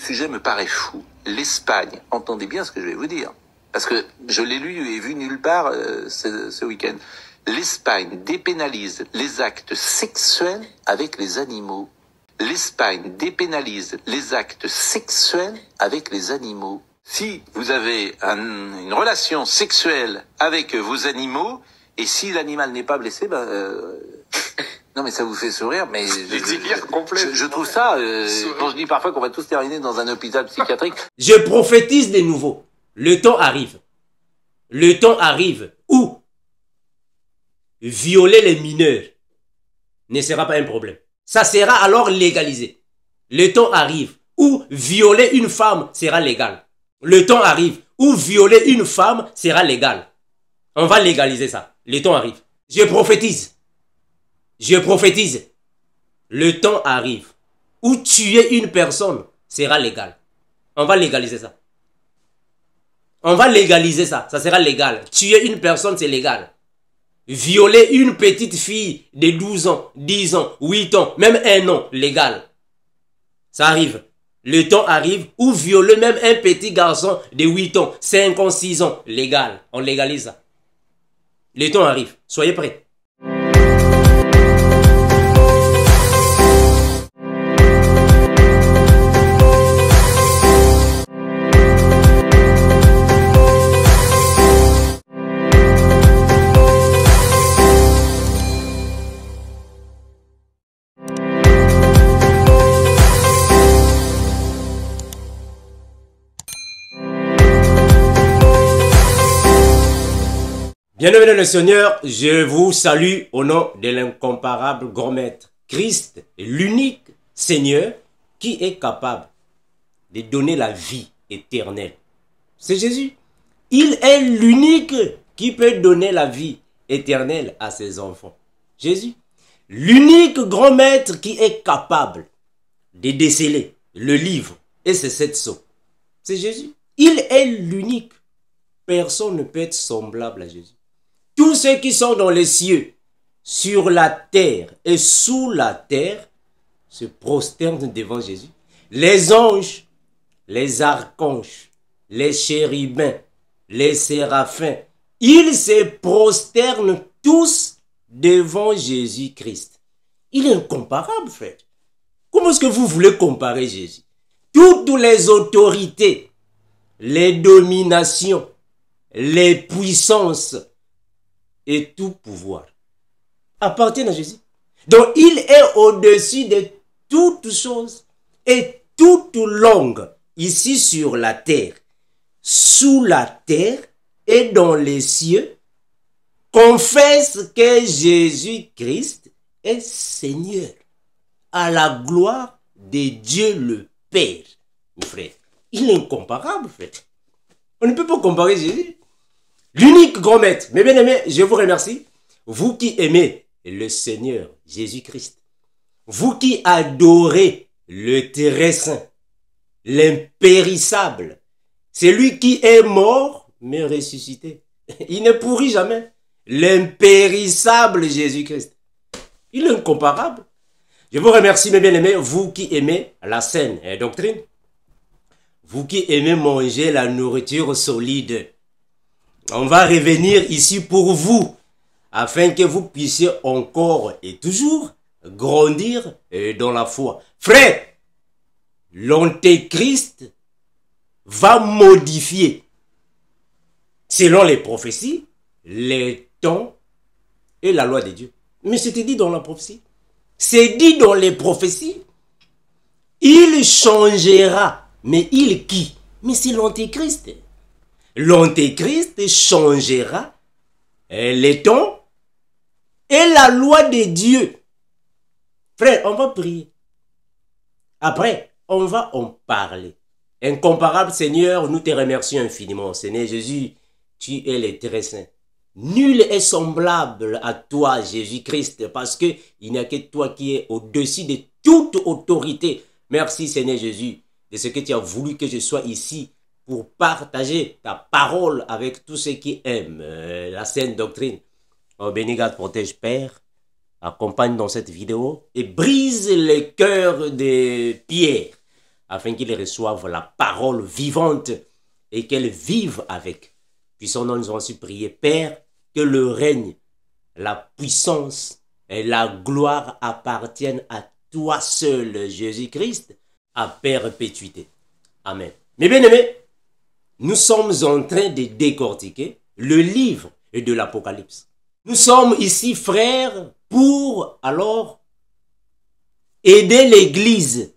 sujet me paraît fou. L'Espagne, entendez bien ce que je vais vous dire, parce que je l'ai lu et vu nulle part euh, ce, week-end. L'Espagne dépénalise les actes sexuels avec les animaux. L'Espagne dépénalise les actes sexuels avec les animaux. Si vous avez une relation sexuelle avec vos animaux, et si l'animal n'est pas blessé, ben, euh, mais ça vous fait sourire, mais je, trouve ça. Euh, je dis parfois qu'on va tous terminer dans un hôpital psychiatrique. Je prophétise de nouveaux. Le temps arrive. Le temps arrive où violer les mineurs ne sera pas un problème. Ça sera alors légalisé. Le temps arrive où violer une femme sera légal. Le temps arrive où violer une femme sera légal. On va légaliser ça. Le temps arrive. Je prophétise. Je prophétise. Le temps arrive où tuer une personne sera légal. On va légaliser ça. On va légaliser ça. Ça sera légal. Tuer une personne, c'est légal. Violer une petite fille de 12 ans, 10 ans, 8 ans, même un an, légal. Ça arrive. Le temps arrive où violer même un petit garçon de 8 ans, 5 ans, 6 ans, légal. On légalise ça. Le temps arrive. Soyez prêts. Bienvenue dans le Seigneur, je vous salue au nom de l'incomparable grand maître Christ, l'unique Seigneur qui est capable de donner la vie éternelle. C'est Jésus. Il est l'unique qui peut donner la vie éternelle à ses enfants. Jésus. L'unique grand maître qui est capable de déceler le livre et ses sept sceaux. C'est Jésus. Il est l'unique. Personne ne peut être semblable à Jésus ceux qui sont dans les cieux, sur la terre et sous la terre se prosternent devant Jésus. Les anges, les archanges, les chérubins, les séraphins, ils se prosternent tous devant Jésus-Christ. Il est incomparable, frère. Comment est-ce que vous voulez comparer Jésus Toutes les autorités, les dominations, les puissances, et tout pouvoir appartient à Jésus. Donc il est au-dessus de toutes choses et toute langue ici sur la terre, sous la terre et dans les cieux, confesse que Jésus-Christ est Seigneur à la gloire de Dieu le Père. frère, il est incomparable, en fait. On ne peut pas comparer Jésus l'unique grand maître. Mes bien-aimés, je vous remercie. Vous qui aimez le Seigneur Jésus-Christ, vous qui adorez le très saint, l'impérissable, celui qui est mort mais ressuscité. Il ne pourrit jamais. L'impérissable Jésus-Christ. Il est incomparable. Je vous remercie, mes bien-aimés, vous qui aimez la saine doctrine, vous qui aimez manger la nourriture solide, on va revenir ici pour vous, afin que vous puissiez encore et toujours grandir euh, dans la foi. Frère, l'antéchrist va modifier, selon les prophéties, les temps et la loi de Dieu. Mais c'était dit dans la prophétie. C'est dit dans les prophéties. Il changera. Mais il qui Mais c'est l'antéchrist l'Antéchrist changera les temps et la loi de Dieu. Frère, on va prier. Après, on va en parler. Incomparable Seigneur, nous te remercions infiniment. Seigneur Jésus, tu es le très saint. Nul est semblable à toi, Jésus-Christ, parce que il n'y a que toi qui es au-dessus de toute autorité. Merci, Seigneur Jésus, de ce que tu as voulu que je sois ici pour partager ta parole avec tous ceux qui aiment euh, la sainte doctrine. Oh, garde, protège Père, accompagne dans cette vidéo et brise les cœurs des pierres afin qu'ils reçoivent la parole vivante et qu'elle vive avec. Puissons-nous nous aussi prier, Père, que le règne, la puissance et la gloire appartiennent à toi seul, Jésus-Christ, à perpétuité. Amen. Mes bien-aimés, nous sommes en train de décortiquer le livre de l'Apocalypse. Nous sommes ici, frères, pour alors aider l'Église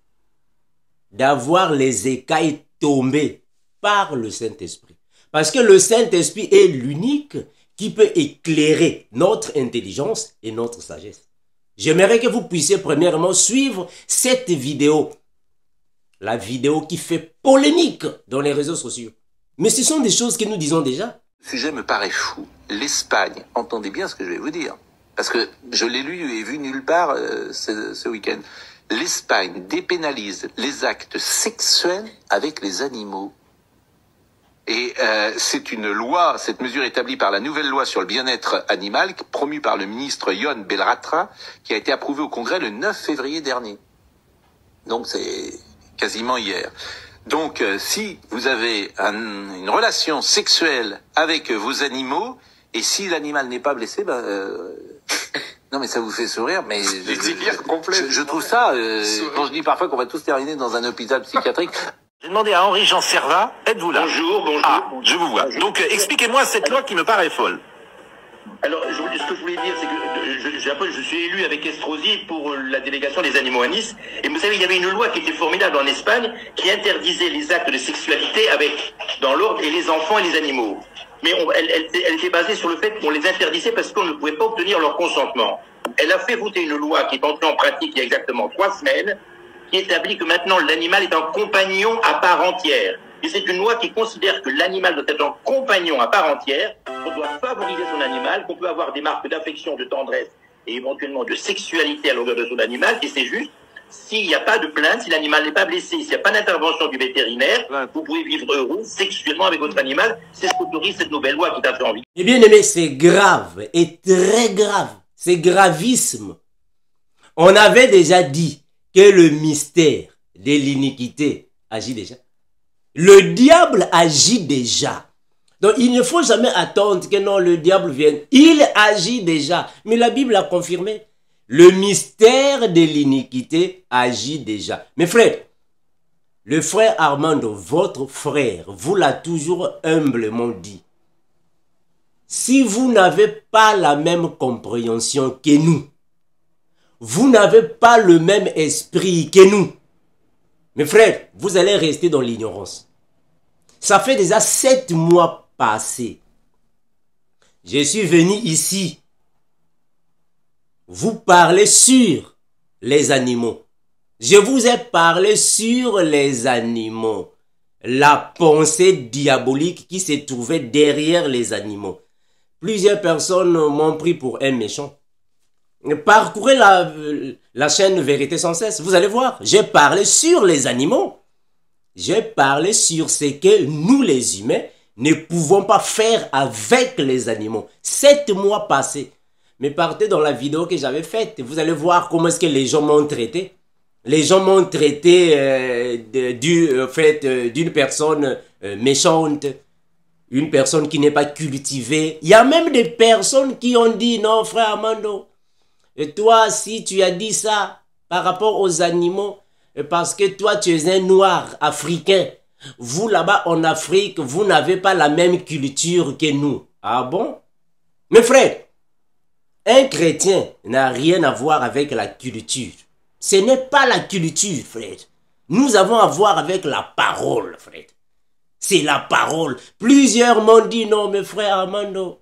d'avoir les écailles tombées par le Saint-Esprit. Parce que le Saint-Esprit est l'unique qui peut éclairer notre intelligence et notre sagesse. J'aimerais que vous puissiez premièrement suivre cette vidéo. La vidéo qui fait polémique dans les réseaux sociaux. Mais ce sont des choses que nous disons déjà. Le sujet me paraît fou. L'Espagne, entendez bien ce que je vais vous dire, parce que je l'ai lu et vu nulle part euh, ce, week-end. L'Espagne dépénalise les actes sexuels avec les animaux. Et euh, c'est une loi, cette mesure établie par la nouvelle loi sur le bien-être animal, promue par le ministre Yon Belratra, qui a été approuvée au Congrès le 9 février dernier. Donc c'est quasiment hier. Donc euh, si vous avez une relation sexuelle avec vos animaux, et si l'animal n'est pas blessé, ben, euh, non mais ça vous fait sourire, mais je, trouve ça, quand euh, je dis parfois qu'on va tous terminer dans un hôpital psychiatrique, J'ai demandé à Henri-Jean Servat, êtes-vous là Bonjour, bonjour. Ah, je vous vois. Donc expliquez-moi cette loi qui me paraît folle. Alors, ce que je voulais dire, c'est que je, suis élu avec Estrosi pour euh, la délégation des animaux à Nice. Et vous savez, il y avait une loi qui était formidable en Espagne qui interdisait les actes de sexualité avec, dans l'ordre, et les enfants et les animaux. Mais elle, elle, elle, était basée sur le fait qu'on les interdisait parce qu'on ne pouvait pas obtenir leur consentement. Elle a fait voter une loi qui est entrée en pratique il y a exactement trois semaines, qui établit que maintenant l'animal est un compagnon à part entière. Et c'est une loi qui considère que l'animal doit être un compagnon à part entière, qu'on doit favoriser son animal, qu'on peut avoir des marques d'affection, de tendresse et éventuellement de sexualité à l'égard de son animal, et c'est juste s'il n'y a pas de plainte, si l'animal n'est pas blessé, s'il n'y a pas d'intervention du vétérinaire, vous pouvez vivre heureux sexuellement avec votre animal. C'est ce qu'autorise cette nouvelle loi qui t'a fait envie. Eh bien, mais c'est grave et très grave. C'est gravisme. On avait déjà dit que le mystère de l'iniquité agit déjà. Le diable agit déjà. Donc il ne faut jamais attendre que non, le diable vienne. Il agit déjà. Mais la Bible a confirmé. Le mystère de l'iniquité agit déjà. Mais frère, le frère Armando, votre frère, vous l'a toujours humblement dit. Si vous n'avez pas la même compréhension que nous, vous n'avez pas le même esprit que nous. Mes frères, vous allez rester dans l'ignorance. Ça fait déjà sept mois passés. Je suis venu ici vous parler sur les animaux. Je vous ai parlé sur les animaux. La pensée diabolique qui se trouvait derrière les animaux. Plusieurs personnes m'ont pris pour un méchant. Parcourez la, chaîne Vérité sans cesse. Vous allez voir, j'ai parlé sur les animaux. J'ai parlé sur ce que nous les humains ne pouvons pas faire avec les animaux. Sept mois passés. Mais partez dans la vidéo que j'avais faite. Vous allez voir comment est-ce que les gens m'ont traité. Les gens m'ont traité euh, d'une du, euh, fait, euh, d'une personne méchante, une personne qui n'est pas cultivée. Il y a même des personnes qui ont dit non, frère Amando, et toi, si tu as dit ça par rapport aux animaux, euh, parce que toi, tu es un noir africain, vous là-bas en Afrique, vous n'avez pas la même culture que nous. Ah bon Mes frères, un chrétien n'a rien à voir avec la culture. Ce n'est pas la culture, frère. Nous avons à voir avec la parole, frère. C'est la parole. Plusieurs m'ont dit non, mes frères Armando.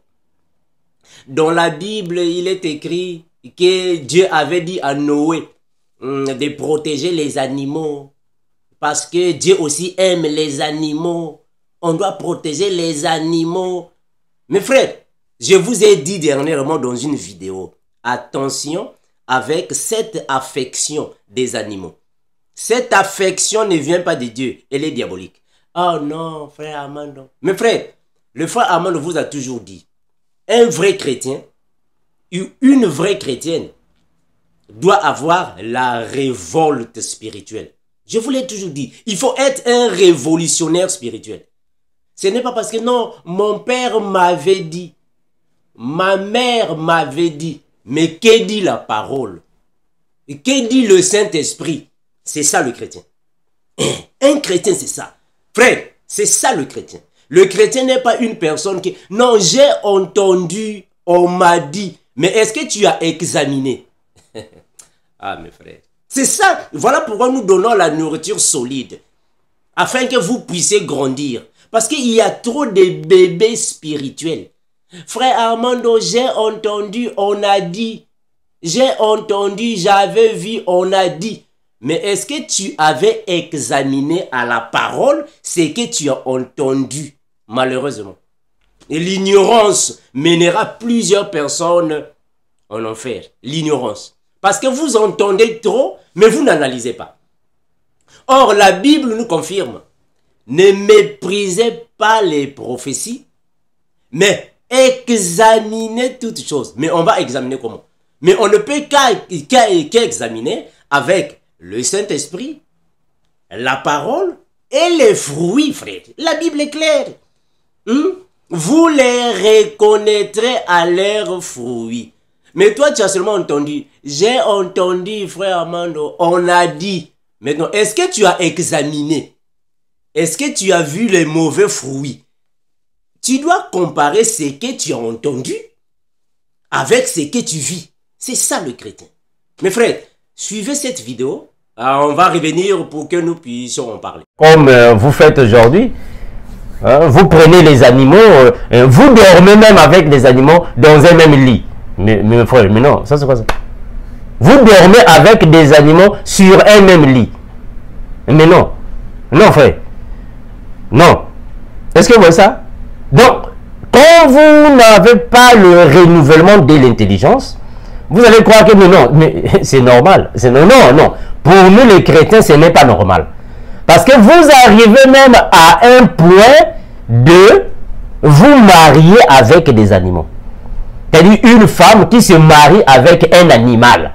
Dans la Bible, il est écrit que Dieu avait dit à Noé hum, de protéger les animaux, parce que Dieu aussi aime les animaux. On doit protéger les animaux. Mes frères, je vous ai dit dernièrement dans une vidéo, attention avec cette affection des animaux. Cette affection ne vient pas de Dieu, elle est diabolique. Oh non, frère Amando. Mes frères, le frère Amando vous a toujours dit, un vrai chrétien une vraie chrétienne doit avoir la révolte spirituelle. Je vous l'ai toujours dit, il faut être un révolutionnaire spirituel. Ce n'est pas parce que non, mon père m'avait dit, ma mère m'avait dit, mais qu'est dit la parole Qu'est dit le Saint-Esprit C'est ça le chrétien. Un chrétien, c'est ça. Frère, c'est ça le chrétien. Le chrétien n'est pas une personne qui... Non, j'ai entendu, on m'a dit, mais est-ce que tu as examiné Ah, mes frères. C'est ça. Voilà pourquoi nous donnons la nourriture solide. Afin que vous puissiez grandir. Parce qu'il y a trop de bébés spirituels. Frère Armando, j'ai entendu, on a dit. J'ai entendu, j'avais vu, on a dit. Mais est-ce que tu avais examiné à la parole ce que tu as entendu Malheureusement. Et l'ignorance mènera plusieurs personnes en enfer. L'ignorance. Parce que vous entendez trop, mais vous n'analysez pas. Or, la Bible nous confirme, ne méprisez pas les prophéties, mais examinez toutes choses. Mais on va examiner comment Mais on ne peut qu'examiner avec le Saint-Esprit, la parole et les fruits, frère. La Bible est claire. Hmm? Vous les reconnaîtrez à leurs fruits. Mais toi, tu as seulement entendu. J'ai entendu, frère Amando. On a dit. Maintenant, est-ce que tu as examiné Est-ce que tu as vu les mauvais fruits Tu dois comparer ce que tu as entendu avec ce que tu vis. C'est ça le chrétien. Mes frères, suivez cette vidéo. Ah, on va revenir pour que nous puissions en parler. Comme euh, vous faites aujourd'hui, Hein, vous prenez les animaux, euh, euh, vous dormez même avec les animaux dans un même lit. Mais, frère, non, ça c'est quoi ça Vous dormez avec des animaux sur un même lit. Mais non. Non, frère. Non. Est-ce que vous voyez ça Donc, quand vous n'avez pas le renouvellement de l'intelligence, vous allez croire que mais non, mais c'est normal. Non, non, non. Pour nous les chrétiens, ce n'est pas normal. Parce que vous arrivez même à un point de vous marier avec des animaux. C'est-à-dire une femme qui se marie avec un animal.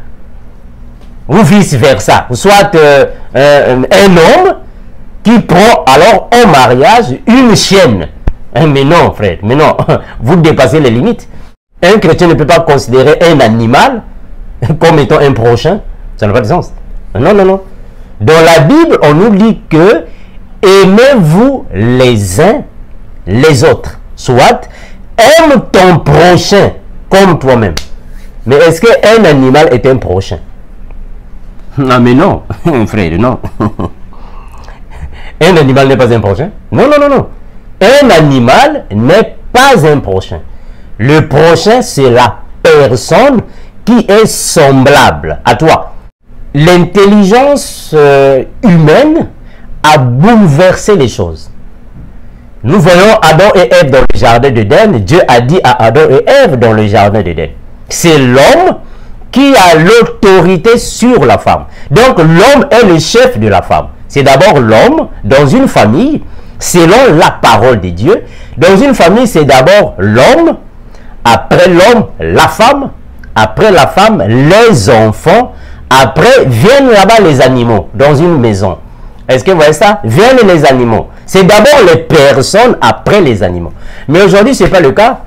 Ou vice-versa. Soit euh, euh, un homme qui prend alors en mariage une chienne. Eh, mais non, frère, mais non, vous dépassez les limites. Un chrétien ne peut pas considérer un animal comme étant un prochain. Ça n'a pas de sens. Non, non, non. Dans la Bible, on nous dit que aimez-vous les uns les autres. Soit, aime ton prochain comme toi-même. Mais est-ce qu'un animal est un prochain Non, ah, mais non, frère, non. un animal n'est pas un prochain Non, non, non, non. Un animal n'est pas un prochain. Le prochain, c'est la personne qui est semblable à toi l'intelligence euh, humaine a bouleversé les choses. Nous voyons Adam et Ève dans le jardin d'Eden. Dieu a dit à Adam et Ève dans le jardin d'Éden. C'est l'homme qui a l'autorité sur la femme. Donc l'homme est le chef de la femme. C'est d'abord l'homme dans une famille, selon la parole de Dieu. Dans une famille, c'est d'abord l'homme, après l'homme, la femme, après la femme, les enfants, après, viennent là-bas les animaux dans une maison. Est-ce que vous voyez ça Viennent les animaux. C'est d'abord les personnes, après les animaux. Mais aujourd'hui, ce n'est pas le cas.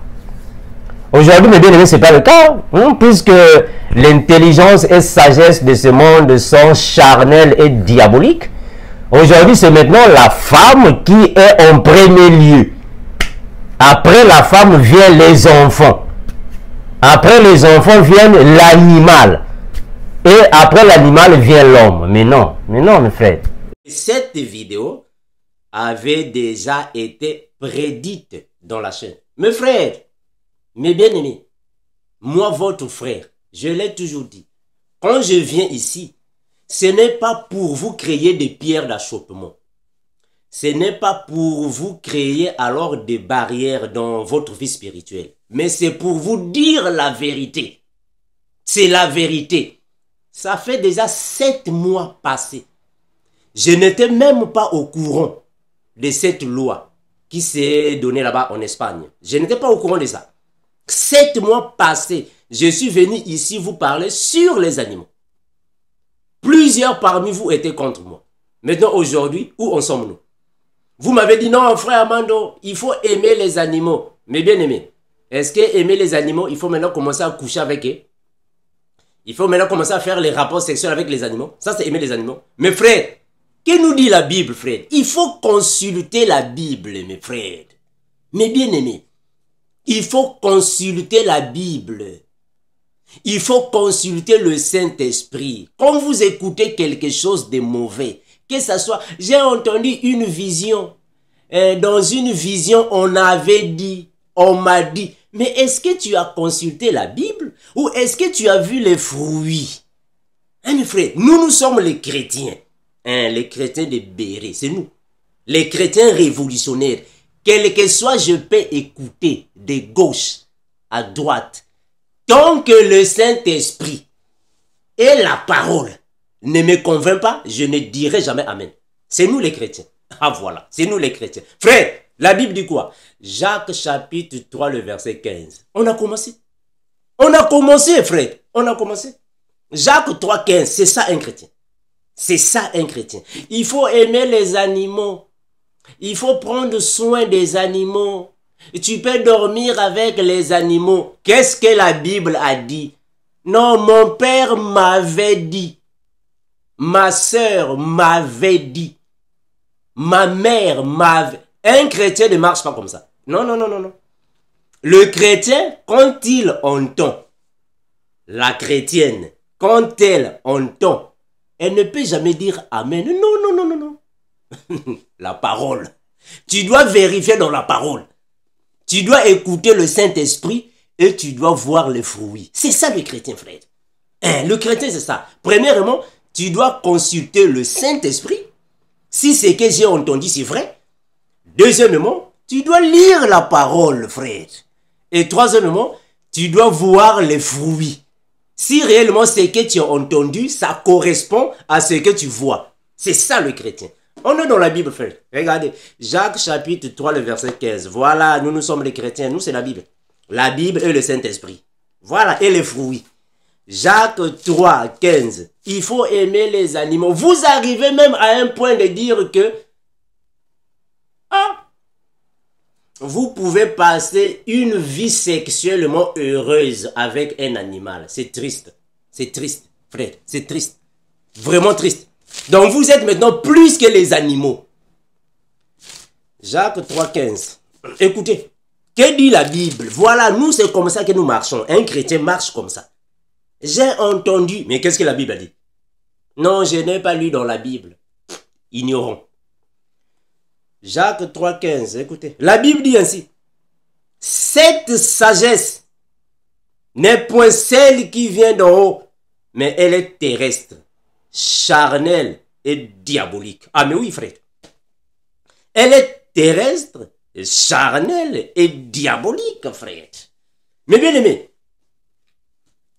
Aujourd'hui, mes bien-aimés, ce n'est pas le cas. Hein, puisque l'intelligence et sagesse de ce monde sont charnelles et diaboliques. Aujourd'hui, c'est maintenant la femme qui est en premier lieu. Après la femme viennent les enfants. Après les enfants viennent l'animal. Et après l'animal vient l'homme. Mais non, mais non, mes frères. Cette vidéo avait déjà été prédite dans la chaîne. Mes frères, mes bien-aimés, moi, votre frère, je l'ai toujours dit, quand je viens ici, ce n'est pas pour vous créer des pierres d'achoppement. Ce n'est pas pour vous créer alors des barrières dans votre vie spirituelle. Mais c'est pour vous dire la vérité. C'est la vérité. Ça fait déjà sept mois passés. Je n'étais même pas au courant de cette loi qui s'est donnée là-bas en Espagne. Je n'étais pas au courant de ça. Sept mois passés, je suis venu ici vous parler sur les animaux. Plusieurs parmi vous étaient contre moi. Maintenant, aujourd'hui, où en sommes-nous Vous m'avez dit, non, frère Amando, il faut aimer les animaux. Mais bien aimé, est-ce que aimer les animaux, il faut maintenant commencer à coucher avec eux il faut maintenant commencer à faire les rapports sexuels avec les animaux. Ça, c'est aimer les animaux. Mais frères que nous dit la Bible, frère Il faut consulter la Bible, mes frères. Mes bien-aimés, il faut consulter la Bible. Il faut consulter le Saint-Esprit. Quand vous écoutez quelque chose de mauvais, que ce soit, j'ai entendu une vision. Euh, dans une vision, on avait dit, on m'a dit, mais est-ce que tu as consulté la Bible ou est-ce que tu as vu les fruits Hein, mes nous, nous sommes les chrétiens. Hein, les chrétiens de Béret, c'est nous. Les chrétiens révolutionnaires. Quel que soit, je peux écouter de gauche à droite. Tant que le Saint-Esprit et la parole ne me convainc pas, je ne dirai jamais Amen. C'est nous les chrétiens. Ah voilà, c'est nous les chrétiens. Frère, la Bible dit quoi Jacques chapitre 3, le verset 15. On a commencé. On a commencé, frère. On a commencé. Jacques 3, 15. C'est ça un chrétien. C'est ça un chrétien. Il faut aimer les animaux. Il faut prendre soin des animaux. Tu peux dormir avec les animaux. Qu'est-ce que la Bible a dit Non, mon père m'avait dit. Ma soeur m'avait dit. Ma mère m'avait... Un chrétien ne marche pas comme ça. Non, non, non, non, non. Le chrétien, quand il entend la chrétienne, quand elle entend, elle ne peut jamais dire Amen. Non, non, non, non, non. la parole. Tu dois vérifier dans la parole. Tu dois écouter le Saint-Esprit et tu dois voir les fruits. C'est ça le chrétien, frère. Hein, le chrétien, c'est ça. Premièrement, tu dois consulter le Saint-Esprit. Si ce que j'ai entendu, c'est vrai. Deuxièmement, tu dois lire la parole, frère. Et troisièmement, tu dois voir les fruits. Si réellement ce que tu as entendu, ça correspond à ce que tu vois. C'est ça le chrétien. On est dans la Bible, frère. Regardez, Jacques chapitre 3, le verset 15. Voilà, nous, nous sommes les chrétiens, nous, c'est la Bible. La Bible et le Saint-Esprit. Voilà, et les fruits. Jacques 3, 15. Il faut aimer les animaux. Vous arrivez même à un point de dire que, ah, vous pouvez passer une vie sexuellement heureuse avec un animal. C'est triste. C'est triste, frère. C'est triste. Vraiment triste. Donc vous êtes maintenant plus que les animaux. Jacques 3.15. Écoutez, que dit la Bible Voilà, nous, c'est comme ça que nous marchons. Un chrétien marche comme ça. J'ai entendu, mais qu'est-ce que la Bible a dit Non, je n'ai pas lu dans la Bible. Ignorons. Jacques 3,15, écoutez. La Bible dit ainsi, cette sagesse n'est point celle qui vient d'en haut, mais elle est terrestre, charnelle et diabolique. Ah mais oui, frère. Elle est terrestre, charnelle et diabolique, frère. Mais bien aimé,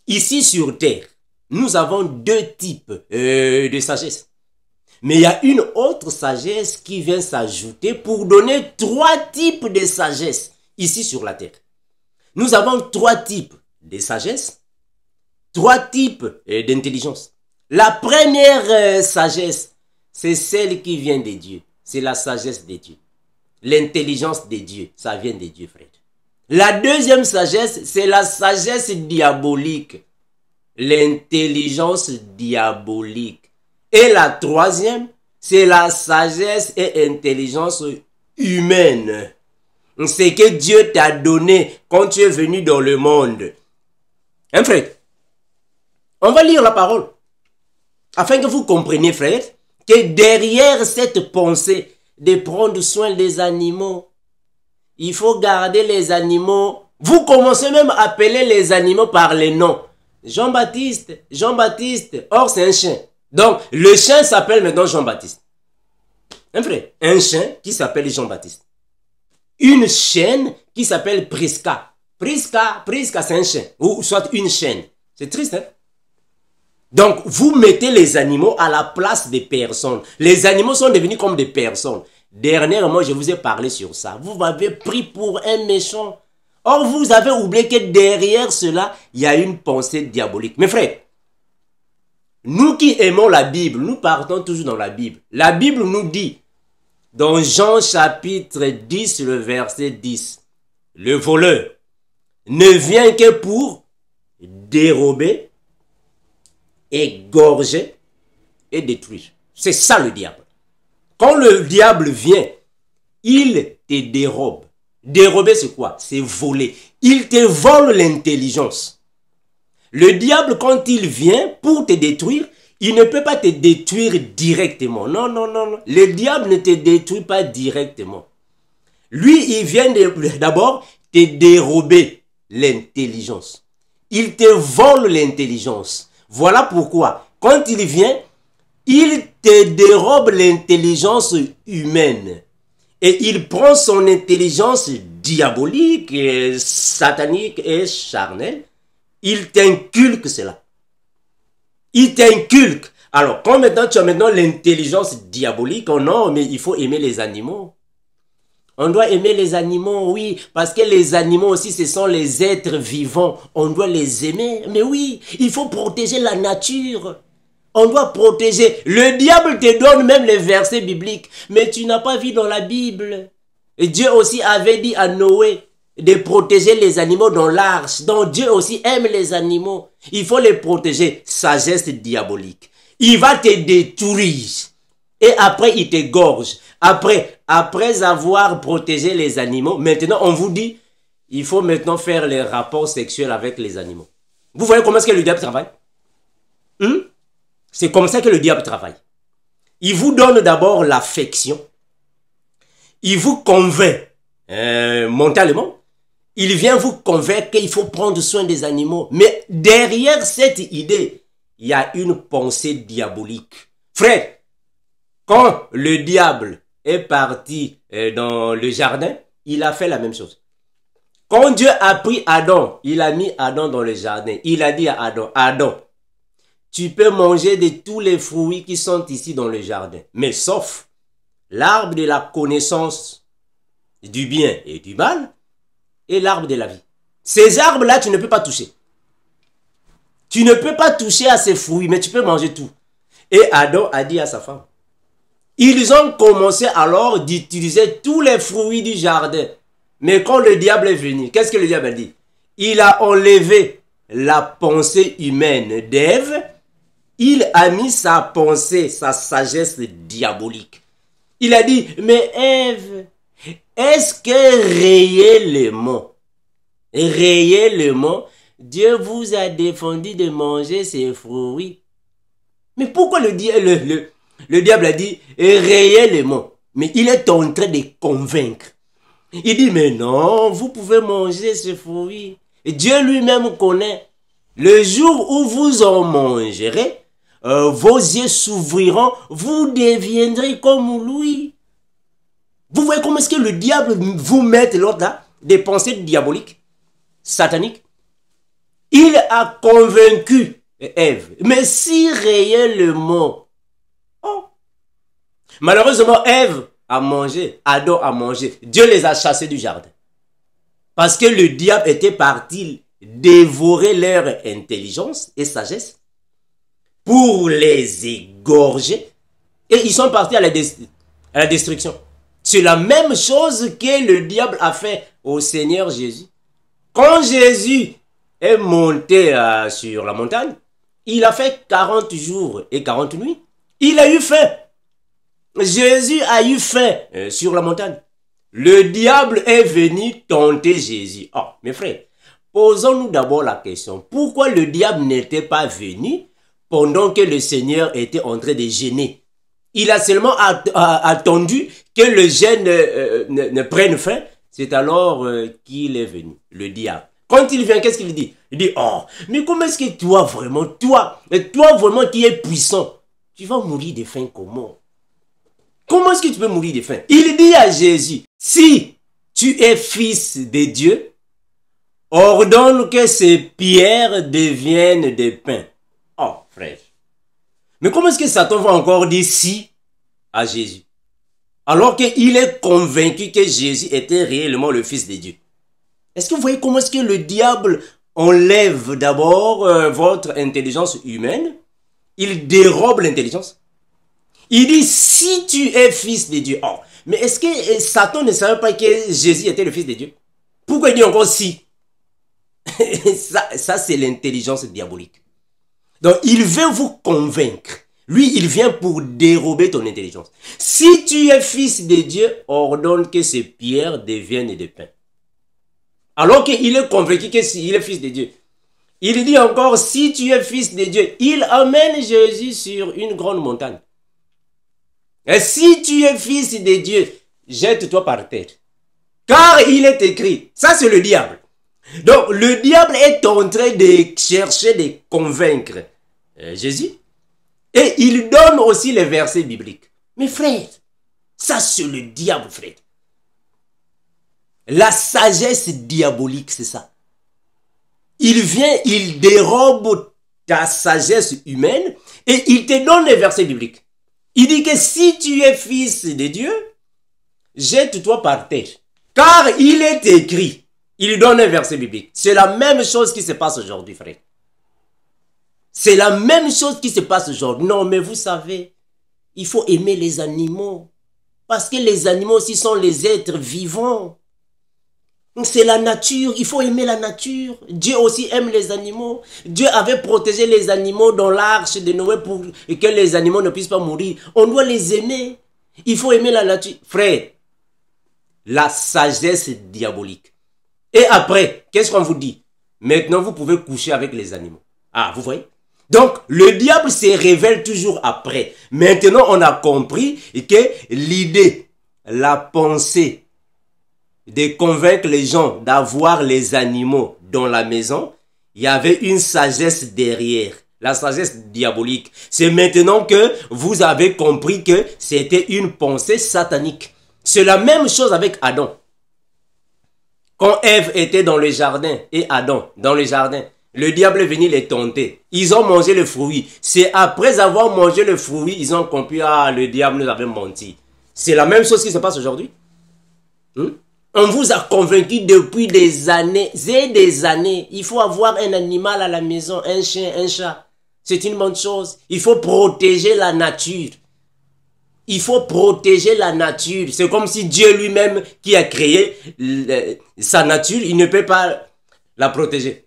ici sur Terre, nous avons deux types euh, de sagesse. Mais il y a une autre sagesse qui vient s'ajouter pour donner trois types de sagesse ici sur la terre. Nous avons trois types de sagesse, trois types euh, d'intelligence. La première euh, sagesse, c'est celle qui vient de Dieu. C'est la sagesse de Dieu. L'intelligence de Dieu, ça vient de Dieu, frère. La deuxième sagesse, c'est la sagesse diabolique. L'intelligence diabolique. Et la troisième, c'est la sagesse et intelligence humaine. C'est que Dieu t'a donné quand tu es venu dans le monde. Hein, frère? On va lire la parole. Afin que vous compreniez, frère, que derrière cette pensée de prendre soin des animaux, il faut garder les animaux. Vous commencez même à appeler les animaux par les noms. Jean-Baptiste, Jean-Baptiste, or c'est un chien. Donc, le chien s'appelle maintenant Jean-Baptiste. Un frère, un chien qui s'appelle Jean-Baptiste. Une chaîne qui s'appelle Prisca. Prisca, Prisca, c'est un chien. Ou soit une chaîne. C'est triste, hein? Donc, vous mettez les animaux à la place des personnes. Les animaux sont devenus comme des personnes. Dernièrement, je vous ai parlé sur ça. Vous m'avez pris pour un méchant. Or, vous avez oublié que derrière cela, il y a une pensée diabolique. Mes frères, nous qui aimons la Bible, nous partons toujours dans la Bible. La Bible nous dit, dans Jean chapitre 10, le verset 10, le voleur ne vient que pour dérober, égorger et détruire. C'est ça le diable. Quand le diable vient, il te dérobe. Dérober, c'est quoi C'est voler. Il te vole l'intelligence. Le diable, quand il vient pour te détruire, il ne peut pas te détruire directement. Non, non, non, non. Le diable ne te détruit pas directement. Lui, il vient d'abord te dérober l'intelligence. Il te vole l'intelligence. Voilà pourquoi, quand il vient, il te dérobe l'intelligence humaine. Et il prend son intelligence diabolique, et euh, satanique et charnelle il t'inculque cela. Il t'inculque. Alors, quand maintenant tu as maintenant l'intelligence diabolique, oh non, mais il faut aimer les animaux. On doit aimer les animaux, oui, parce que les animaux aussi, ce sont les êtres vivants. On doit les aimer, mais oui, il faut protéger la nature. On doit protéger. Le diable te donne même les versets bibliques, mais tu n'as pas vu dans la Bible. Et Dieu aussi avait dit à Noé, de protéger les animaux dans l'arche, dont Dieu aussi aime les animaux. Il faut les protéger. Sagesse diabolique. Il va te détruire. Et après, il te gorge. Après, après avoir protégé les animaux, maintenant, on vous dit, il faut maintenant faire les rapports sexuels avec les animaux. Vous voyez comment est-ce que le diable travaille hmm? C'est comme ça que le diable travaille. Il vous donne d'abord l'affection. Il vous convainc euh, mentalement. Il vient vous convaincre qu'il faut prendre soin des animaux. Mais derrière cette idée, il y a une pensée diabolique. Frère, quand le diable est parti euh, dans le jardin, il a fait la même chose. Quand Dieu a pris Adam, il a mis Adam dans le jardin. Il a dit à Adam, Adam, tu peux manger de tous les fruits qui sont ici dans le jardin, mais sauf l'arbre de la connaissance du bien et du mal et l'arbre de la vie. Ces arbres-là, tu ne peux pas toucher. Tu ne peux pas toucher à ces fruits, mais tu peux manger tout. Et Adam a dit à sa femme, ils ont commencé alors d'utiliser tous les fruits du jardin. Mais quand le diable est venu, qu'est-ce que le diable a dit Il a enlevé la pensée humaine d'Ève. Il a mis sa pensée, sa sagesse diabolique. Il a dit, mais Ève, est-ce que réellement, réellement, Dieu vous a défendu de manger ces fruits Mais pourquoi le, le, diable a dit réellement Mais il est en train de convaincre. Il dit, mais non, vous pouvez manger ces fruits. » Et Dieu lui-même connaît. Le jour où vous en mangerez, euh, vos yeux s'ouvriront, vous deviendrez comme lui. Vous voyez comment est-ce que le diable vous mette l'ordre là des pensées diaboliques, sataniques. Il a convaincu Ève. Mais si réellement, oh, malheureusement, Ève a mangé, Adam a mangé. Dieu les a chassés du jardin. Parce que le diable était parti dévorer leur intelligence et sagesse pour les égorger. Et ils sont partis à la, à la destruction. C'est la même chose que le diable a fait au Seigneur Jésus. Quand Jésus est monté euh, sur la montagne, il a fait 40 jours et 40 nuits. Il a eu faim. Jésus a eu faim euh, sur la montagne. Le diable est venu tenter Jésus. Oh, mes frères, posons-nous d'abord la question. Pourquoi le diable n'était pas venu pendant que le Seigneur était en train de gêner il a seulement attendu que le gène euh, ne, prenne fin. C'est alors euh, qu'il est venu, le diable. Quand il vient, qu'est-ce qu'il dit Il dit, oh, mais comment est-ce que toi vraiment, toi, toi vraiment qui es puissant, tu vas mourir de faim comment Comment est-ce que tu peux mourir de faim Il dit à Jésus, si tu es fils de Dieu, ordonne que ces pierres deviennent des pains. Mais comment est-ce que Satan va encore dire si à Jésus Alors qu'il est convaincu que Jésus était réellement le Fils de Dieu. Est-ce que vous voyez comment est-ce que le diable enlève d'abord euh, votre intelligence humaine Il dérobe l'intelligence. Il dit si tu es fils de Dieu. Oh, mais est-ce que euh, Satan ne savait pas que Jésus était le fils de Dieu Pourquoi il dit encore si ça c'est l'intelligence diabolique. Donc, il veut vous convaincre. Lui, il vient pour dérober ton intelligence. Si tu es fils de Dieu, ordonne que ces pierres deviennent des pains. Alors qu'il est convaincu qu'il est fils de Dieu. Il dit encore, si tu es fils de Dieu, il amène Jésus sur une grande montagne. Et si tu es fils de Dieu, jette-toi par terre. Car il est écrit, ça c'est le diable. Donc le diable est en train de chercher de convaincre euh, Jésus. Et il donne aussi les versets bibliques. Mais frère, ça c'est le diable, frère. La sagesse diabolique, c'est ça. Il vient, il dérobe ta sagesse humaine et il te donne les versets bibliques. Il dit que si tu es fils de Dieu, jette-toi par terre. Car il est écrit, il lui donne un verset biblique. C'est la même chose qui se passe aujourd'hui, frère. C'est la même chose qui se passe aujourd'hui. Non, mais vous savez, il faut aimer les animaux. Parce que les animaux aussi sont les êtres vivants. C'est la nature, il faut aimer la nature. Dieu aussi aime les animaux. Dieu avait protégé les animaux dans l'arche de Noé pour que les animaux ne puissent pas mourir. On doit les aimer. Il faut aimer la nature. Frère, la sagesse diabolique et après, qu'est-ce qu'on vous dit Maintenant, vous pouvez coucher avec les animaux. Ah, vous voyez donc, le diable se révèle toujours après. Maintenant, on a compris que l'idée, la pensée de convaincre les gens d'avoir les animaux dans la maison, il y avait une sagesse derrière. La sagesse diabolique. C'est maintenant que vous avez compris que c'était une pensée satanique. C'est la même chose avec Adam. Quand Ève était dans le jardin et Adam dans le jardin, le diable est venu les tenter. Ils ont mangé le fruit. C'est après avoir mangé le fruit, ils ont compris, ah, le diable nous avait menti. C'est la même chose qui se passe aujourd'hui. Hmm? On vous a convaincu depuis des années et des années. Il faut avoir un animal à la maison, un chien, un chat. C'est une bonne chose. Il faut protéger la nature il faut protéger la nature. C'est comme si Dieu lui-même qui a créé euh, sa nature, il ne peut pas la protéger.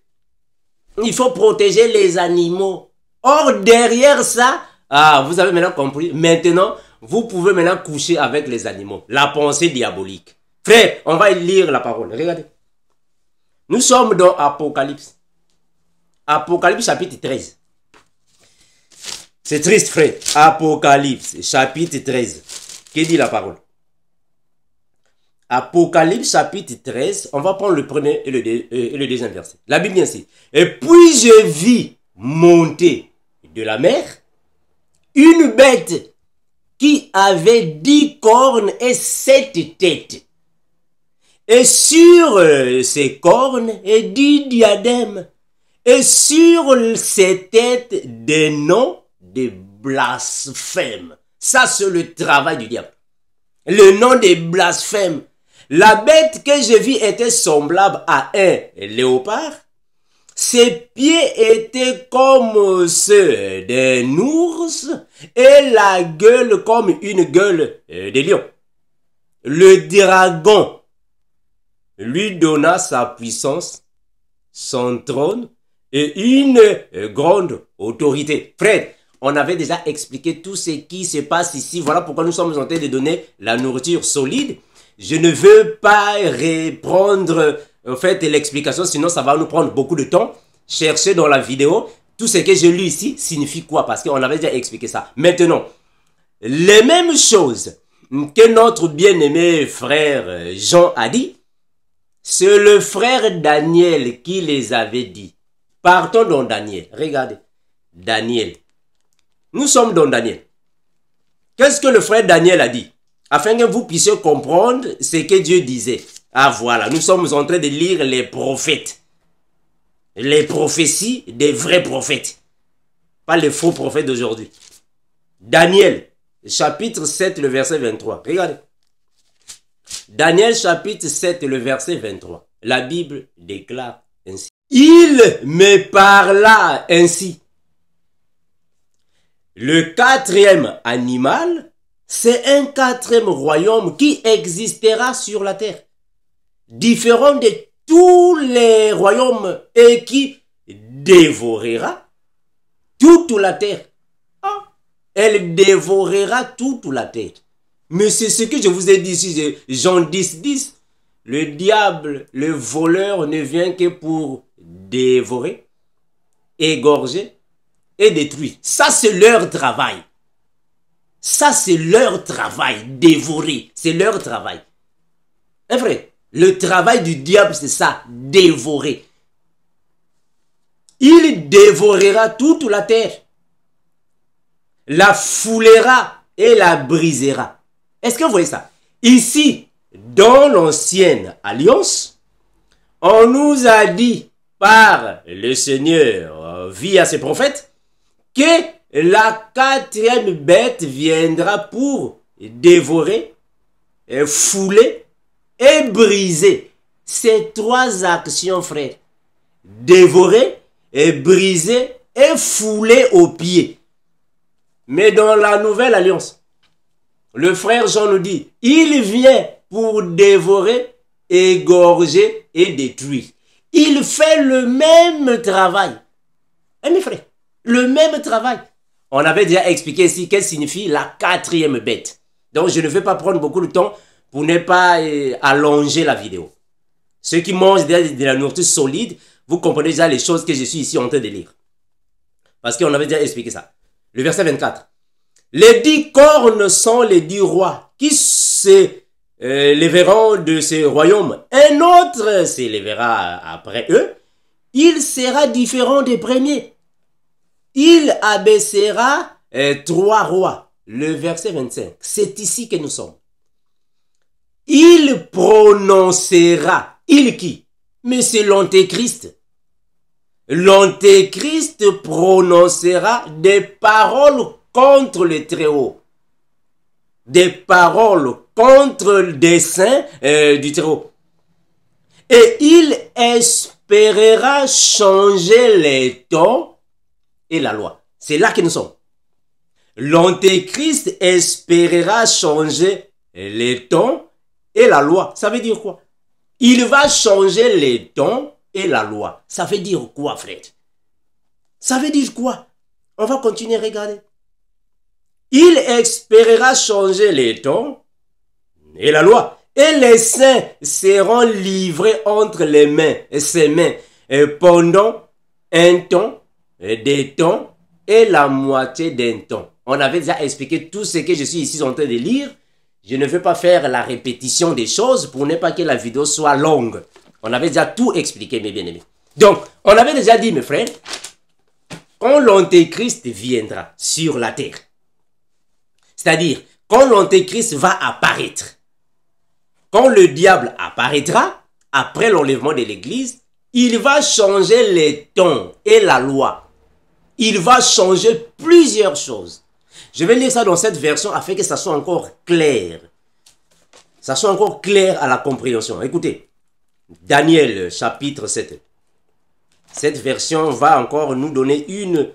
Il faut protéger les animaux. Or, derrière ça, ah, vous avez maintenant compris. Maintenant, vous pouvez maintenant coucher avec les animaux. La pensée diabolique. Frère, on va lire la parole. Regardez. Nous sommes dans Apocalypse. Apocalypse chapitre 13. C'est triste, frère. Apocalypse, chapitre 13. Que dit la parole Apocalypse, chapitre 13. On va prendre le premier euh, et le, deuxième verset. La Bible dit ainsi. Et puis je vis monter de la mer une bête qui avait dix cornes et sept têtes. Et sur euh, ses cornes et dix diadèmes. Et sur ses têtes des noms des blasphème. Ça, c'est le travail du diable. Le nom des blasphèmes. La bête que je vis était semblable à un léopard. Ses pieds étaient comme ceux d'un ours et la gueule comme une gueule de lion. Le dragon lui donna sa puissance, son trône et une grande autorité. Frère, on avait déjà expliqué tout ce qui se passe ici. Voilà pourquoi nous sommes en train de donner la nourriture solide. Je ne veux pas reprendre en fait l'explication, sinon ça va nous prendre beaucoup de temps. Cherchez dans la vidéo, tout ce que j'ai lu ici signifie quoi Parce qu'on avait déjà expliqué ça. Maintenant, les mêmes choses que notre bien-aimé frère Jean a dit, c'est le frère Daniel qui les avait dit. Partons dans Daniel. Regardez. Daniel nous sommes dans Daniel. Qu'est-ce que le frère Daniel a dit Afin que vous puissiez comprendre ce que Dieu disait. Ah voilà, nous sommes en train de lire les prophètes. Les prophéties des vrais prophètes. Pas les faux prophètes d'aujourd'hui. Daniel, chapitre 7, le verset 23. Regardez. Daniel, chapitre 7, le verset 23. La Bible déclare ainsi. Il me parla ainsi. Le quatrième animal, c'est un quatrième royaume qui existera sur la terre, différent de tous les royaumes et qui dévorera toute la terre. Ah, elle dévorera toute la terre. Mais c'est ce que je vous ai dit ici, Jean 10, 10. Le diable, le voleur ne vient que pour dévorer, égorger, et détruit. Ça, c'est leur travail. Ça, c'est leur travail. Dévorer, c'est leur travail. Et vrai, le travail du diable, c'est ça, dévorer. Il dévorera toute la terre, la foulera et la brisera. Est-ce que vous voyez ça Ici, dans l'ancienne alliance, on nous a dit par le Seigneur euh, via ses prophètes que la quatrième bête viendra pour dévorer, et euh, fouler et briser. Ces trois actions, frère. Dévorer, et euh, briser et fouler aux pieds. Mais dans la nouvelle alliance, le frère Jean nous dit, il vient pour dévorer, égorger et détruire. Il fait le même travail. Eh mes frères, le même travail. On avait déjà expliqué ici qu'elle signifie la quatrième bête. Donc je ne vais pas prendre beaucoup de temps pour ne pas euh, allonger la vidéo. Ceux qui mangent de la nourriture solide, vous comprenez déjà les choses que je suis ici en train de lire. Parce qu'on avait déjà expliqué ça. Le verset 24. Les dix cornes sont les dix rois qui euh, verront de ce royaume. Un autre s'élèvera après eux. Il sera différent des premiers il abaissera euh, trois rois. Le verset 25. C'est ici que nous sommes. Il prononcera. Il qui Mais c'est l'antéchrist. L'antéchrist prononcera des paroles contre le Très-Haut. Des paroles contre le dessein euh, du Très-Haut. Et il espérera changer les temps et la loi. C'est là que nous sommes. L'antéchrist espérera changer les temps et la loi. Ça veut dire quoi Il va changer les temps et la loi. Ça veut dire quoi, Fred Ça veut dire quoi On va continuer à regarder. Il espérera changer les temps et la loi. Et les saints seront livrés entre les mains, et ses mains, et euh, pendant un temps euh, des temps et la moitié d'un temps. On avait déjà expliqué tout ce que je suis ici en train de lire. Je ne veux pas faire la répétition des choses pour ne pas que la vidéo soit longue. On avait déjà tout expliqué, mes bien-aimés. Donc, on avait déjà dit, mes frères, quand l'Antéchrist viendra sur la terre, c'est-à-dire quand l'Antéchrist va apparaître, quand le diable apparaîtra, après l'enlèvement de l'Église, il va changer les temps et la loi il va changer plusieurs choses. Je vais lire ça dans cette version afin que ça soit encore clair. Ça soit encore clair à la compréhension. Écoutez, Daniel chapitre 7. Cette version va encore nous donner une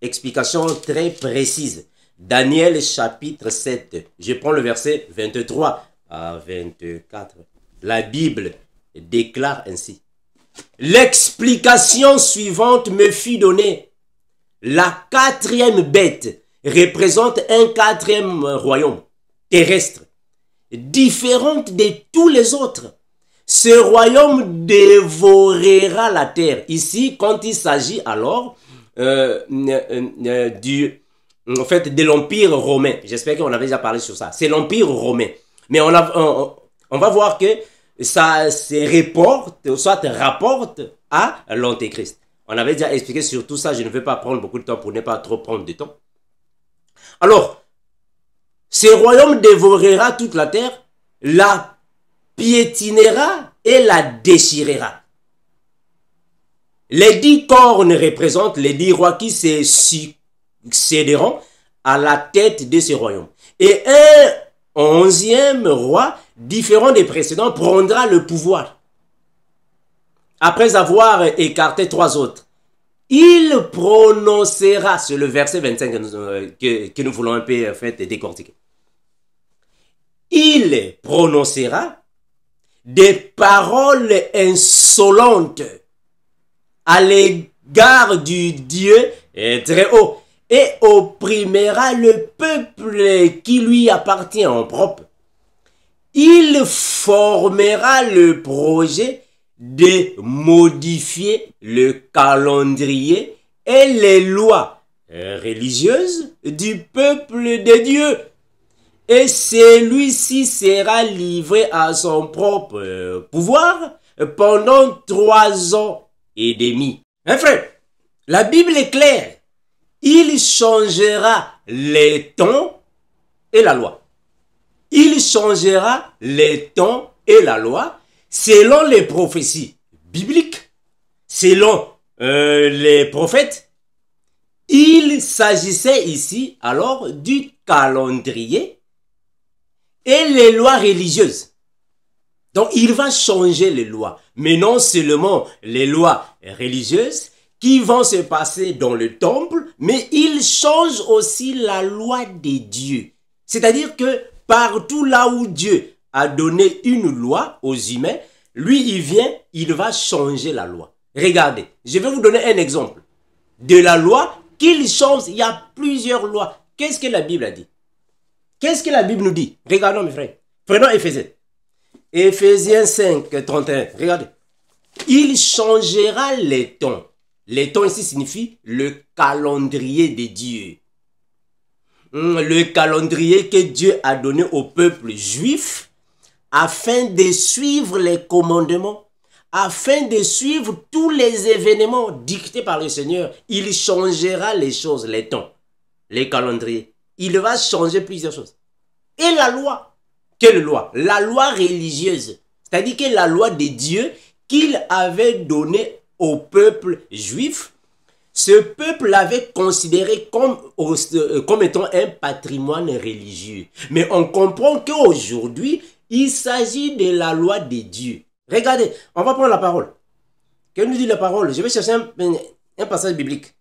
explication très précise. Daniel chapitre 7. Je prends le verset 23 à 24. La Bible déclare ainsi. L'explication suivante me fut donnée la quatrième bête représente un quatrième royaume terrestre, différent de tous les autres. Ce royaume dévorera la terre. Ici, quand il s'agit alors euh, euh, euh, du, en fait, de l'Empire romain. J'espère qu'on avait déjà parlé sur ça. C'est l'Empire romain. Mais on, on, va voir que ça se soit rapporte à l'Antéchrist. On avait déjà expliqué sur tout ça, je ne vais pas prendre beaucoup de temps pour ne pas trop prendre de temps. Alors, ce royaume dévorera toute la terre, la piétinera et la déchirera. Les dix cornes représentent les dix rois qui se succéderont à la tête de ce royaume. Et un onzième roi, différent des précédents, prendra le pouvoir après avoir écarté trois autres, il prononcera, c'est le verset 25 que nous, euh, nous voulons un peu euh, fait, décortiquer. Il prononcera des paroles insolentes à l'égard du Dieu euh, très haut et opprimera le peuple qui lui appartient en propre. Il formera le projet de modifier le calendrier et les lois religieuses du peuple de Dieu. Et celui-ci sera livré à son propre pouvoir pendant trois ans et demi. Hein, frère? La Bible est claire. Il changera les temps et la loi. Il changera les temps et la loi selon les prophéties bibliques, selon euh, les prophètes, il s'agissait ici alors du calendrier et les lois religieuses. Donc il va changer les lois, mais non seulement les lois religieuses qui vont se passer dans le temple, mais il change aussi la loi des dieux. C'est-à-dire que partout là où Dieu a donné une loi aux humains, lui, il vient, il va changer la loi. Regardez, je vais vous donner un exemple de la loi qu'il change. Il y a plusieurs lois. Qu'est-ce que la Bible a dit Qu'est-ce que la Bible nous dit Regardons, mes frères. Prenons Ephésiens. Ephésiens 5, 31. Regardez. Il changera les temps. Les temps ici signifie le calendrier de Dieu. Hmm, le calendrier que Dieu a donné au peuple juif afin de suivre les commandements, afin de suivre tous les événements dictés par le Seigneur. Il changera les choses, les temps, les calendriers. Il va changer plusieurs choses. Et la loi, quelle loi La loi religieuse, c'est-à-dire que la loi de Dieu qu'il avait donnée au peuple juif, ce peuple l'avait considéré comme, euh, comme étant un patrimoine religieux. Mais on comprend qu'aujourd'hui, il s'agit de la loi de Dieu. Regardez, on va prendre la parole. Que nous dit la parole Je vais chercher un, passage biblique.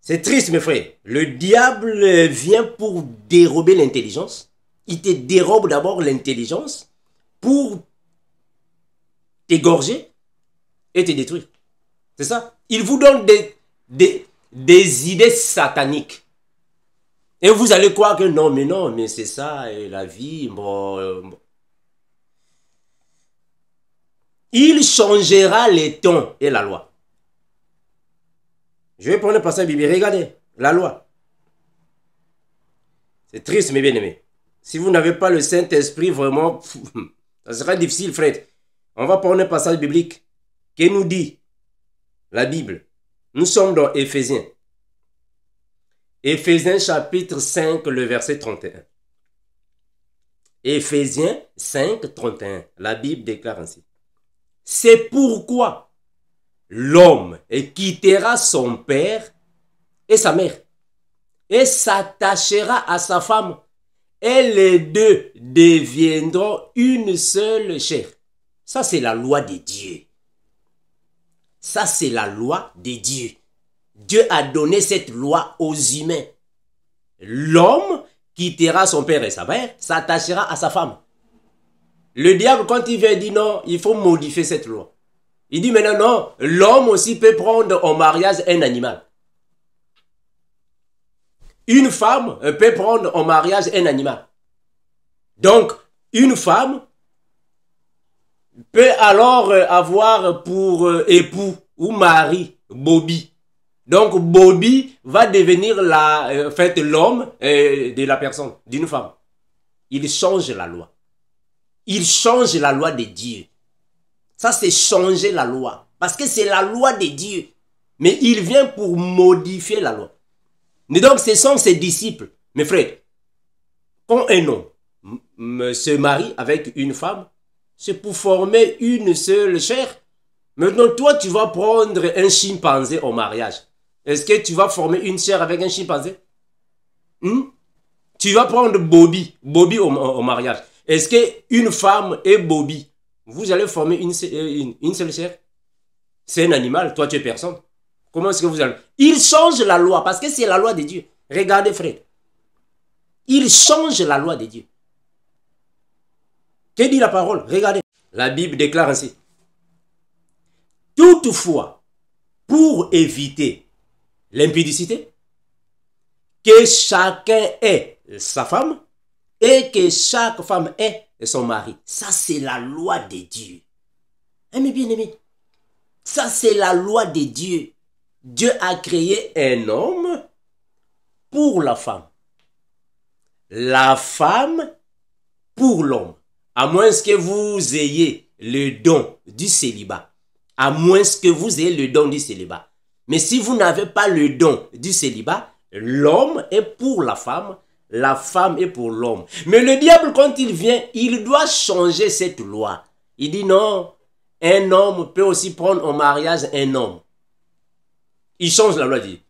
C'est triste, mes frères. Le diable vient pour dérober l'intelligence. Il te dérobe d'abord l'intelligence pour t'égorger et te détruire. C'est ça. Il vous donne des, des idées sataniques. Et vous allez croire que non, mais non, mais c'est ça, et la vie, bon, euh, Il changera les temps et la loi. Je vais prendre un passage biblique. Regardez, la loi. C'est triste, mes bien-aimés. Si vous n'avez pas le Saint-Esprit, vraiment, ça sera difficile, frère. On va prendre un passage biblique que nous dit, la Bible. Nous sommes dans Éphésiens. Éphésiens chapitre 5, le verset 31. Éphésiens 5, 31. La Bible déclare ainsi. C'est pourquoi l'homme quittera son père et sa mère et s'attachera à sa femme et les deux deviendront une seule chair. Ça, c'est la loi des dieux. Ça, c'est la loi des dieux. Dieu a donné cette loi aux humains. L'homme quittera son père et sa mère, s'attachera à sa femme. Le diable, quand il vient, dit non, il faut modifier cette loi. Il dit maintenant non, l'homme aussi peut prendre en mariage un animal. Une femme peut prendre en mariage un animal. Donc, une femme peut alors avoir pour euh, époux ou mari Bobby. Donc Bobby va devenir la, euh, fait l'homme euh, de la personne, d'une femme. Il change la loi. Il change la loi de Dieu. Ça, c'est changer la loi. Parce que c'est la loi de Dieu. Mais il vient pour modifier la loi. Mais donc, ce sont ses disciples. Mes frères, quand un homme se marie avec une femme, c'est pour former une seule chair. Maintenant, toi, tu vas prendre un chimpanzé au mariage. Est-ce que tu vas former une sœur avec un chimpanzé hmm? Tu vas prendre Bobby, Bobby au, mariage. Est-ce que une femme et Bobby, vous allez former euh, une, seule sœur C'est un animal, toi tu es personne. Comment est-ce que vous allez... Il change la loi parce que c'est la loi de Dieu. Regardez frère. Il change la loi de Dieu. Que dit la parole Regardez. La Bible déclare ainsi. Toutefois, pour éviter l'impudicité, que chacun ait sa femme et que chaque femme ait son mari. Ça, c'est la loi de Dieu. bien ça, c'est la loi de Dieu. Dieu a créé un homme pour la femme. La femme pour l'homme. À moins que vous ayez le don du célibat. À moins que vous ayez le don du célibat. Mais si vous n'avez pas le don du célibat, l'homme est pour la femme, la femme est pour l'homme. Mais le diable, quand il vient, il doit changer cette loi. Il dit non, un homme peut aussi prendre en mariage un homme. Il change la loi, dit.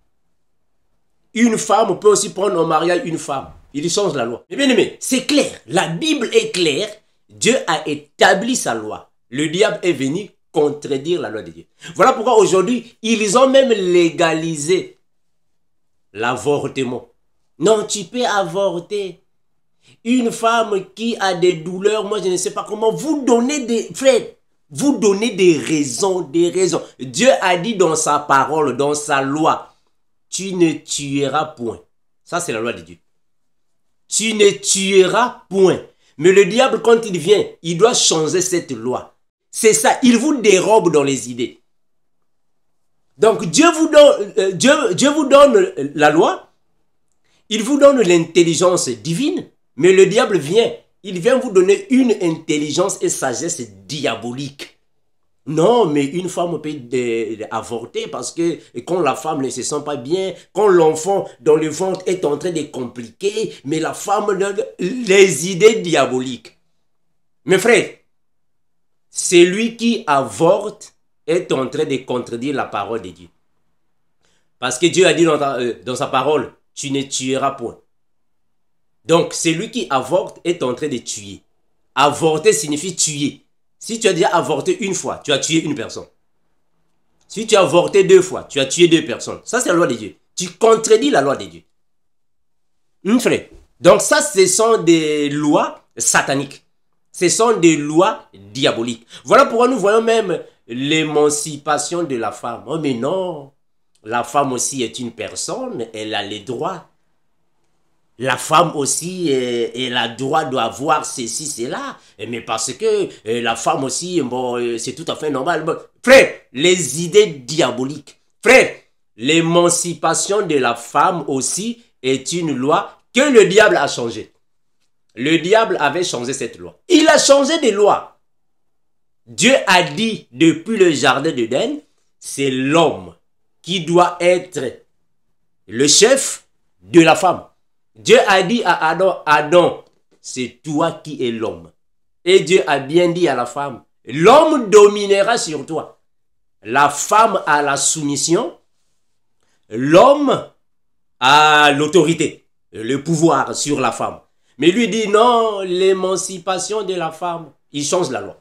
Une femme peut aussi prendre en mariage une femme. Il change la loi. Mais bien aimé, c'est clair. La Bible est claire. Dieu a établi sa loi. Le diable est venu contredire la loi de Dieu. Voilà pourquoi aujourd'hui, ils ont même légalisé l'avortement. Non, tu peux avorter. Une femme qui a des douleurs, moi je ne sais pas comment, vous donnez des... vous donnez des raisons, des raisons. Dieu a dit dans sa parole, dans sa loi, tu ne tueras point. Ça, c'est la loi de Dieu. Tu ne tueras point. Mais le diable, quand il vient, il doit changer cette loi. C'est ça, il vous dérobe dans les idées. Donc Dieu vous donne, euh, vous donne la loi, il vous donne l'intelligence divine, mais le diable vient, il vient vous donner une intelligence et sagesse diabolique. Non, mais une femme peut avorter parce que quand la femme ne se sent pas bien, quand l'enfant dans le ventre est en train de compliquer, mais la femme, donne les idées diaboliques. Mes frères, celui qui avorte est en train de contredire la parole de Dieu. Parce que Dieu a dit euh, dans, sa parole, tu ne tueras point. Donc, celui qui avorte est en train de tuer. Avorter signifie tuer. Si tu as déjà avorté une fois, tu as tué une personne. Si tu as avorté deux fois, tu as tué deux personnes. Ça, c'est la loi de Dieu. Tu contredis la loi de Dieu. Une Donc, ça, ce sont des lois sataniques. Ce sont des lois diaboliques. Voilà pourquoi nous voyons même l'émancipation de la femme. Oh mais non, la femme aussi est une personne, elle a les droits. La femme aussi, eh, elle a droit d'avoir ceci, cela. Eh, mais parce que eh, la femme aussi, bon, c'est tout à fait normal. frère, les idées diaboliques. Frère, l'émancipation de la femme aussi est une loi que le diable a changée le diable avait changé cette loi. Il a changé des lois. Dieu a dit depuis le jardin d'Eden, c'est l'homme qui doit être le chef de la femme. Dieu a dit à Adam, Adam, c'est toi qui es l'homme. Et Dieu a bien dit à la femme, l'homme dominera sur toi. La femme a la soumission, l'homme a l'autorité, le pouvoir sur la femme. Mais lui dit non, l'émancipation de la femme, il change la loi.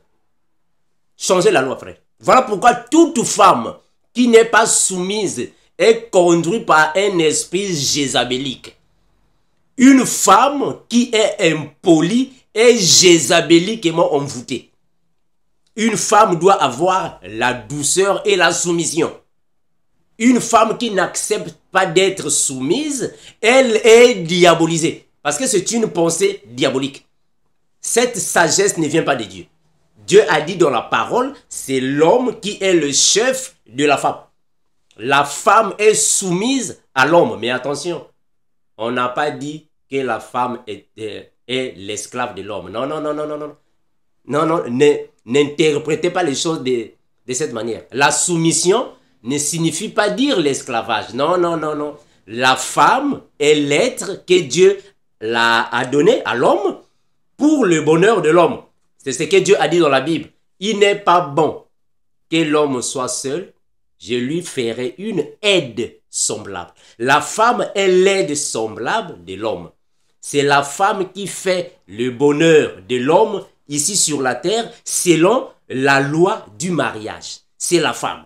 Changez la loi, frère. Voilà pourquoi toute femme qui n'est pas soumise est conduite par un esprit jésabélique. Une femme qui est impolie est jésabéliquement envoûtée. Une femme doit avoir la douceur et la soumission. Une femme qui n'accepte pas d'être soumise, elle est diabolisée. Parce que c'est une pensée diabolique. Cette sagesse ne vient pas de Dieu. Dieu a dit dans la parole, c'est l'homme qui est le chef de la femme. La femme est soumise à l'homme. Mais attention, on n'a pas dit que la femme est, euh, l'esclave de l'homme. Non, non, non, non, non, non. Non, non, n'interprétez pas les choses de, de cette manière. La soumission ne signifie pas dire l'esclavage. Non, non, non, non. La femme est l'être que Dieu l'a a donné à l'homme pour le bonheur de l'homme. C'est ce que Dieu a dit dans la Bible. Il n'est pas bon que l'homme soit seul. Je lui ferai une aide semblable. La femme est l'aide semblable de l'homme. C'est la femme qui fait le bonheur de l'homme ici sur la terre selon la loi du mariage. C'est la femme.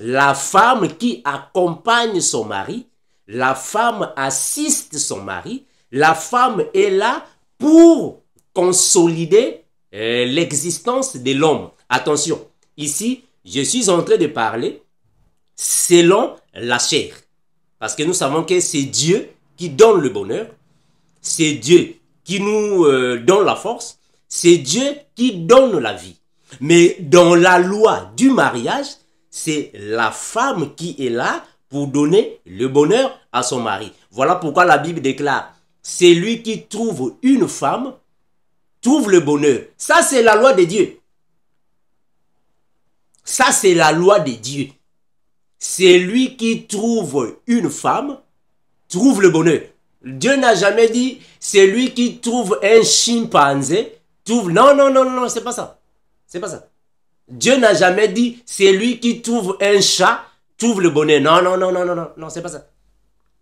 La femme qui accompagne son mari, la femme assiste son mari, la femme est là pour consolider euh, l'existence de l'homme. Attention, ici, je suis en train de parler selon la chair. Parce que nous savons que c'est Dieu qui donne le bonheur, c'est Dieu qui nous euh, donne la force, c'est Dieu qui donne la vie. Mais dans la loi du mariage, c'est la femme qui est là pour donner le bonheur à son mari. Voilà pourquoi la Bible déclare celui qui trouve une femme trouve le bonheur. Ça, c'est la loi de Dieu. Ça, c'est la loi de Dieu. Celui qui trouve une femme trouve le bonheur. Dieu n'a jamais dit celui qui trouve un chimpanzé trouve. Non, non, non, non, c'est pas ça. C'est pas ça. Dieu n'a jamais dit celui qui trouve un chat trouve le bonheur. non, non, non, non, non, non, c'est pas ça.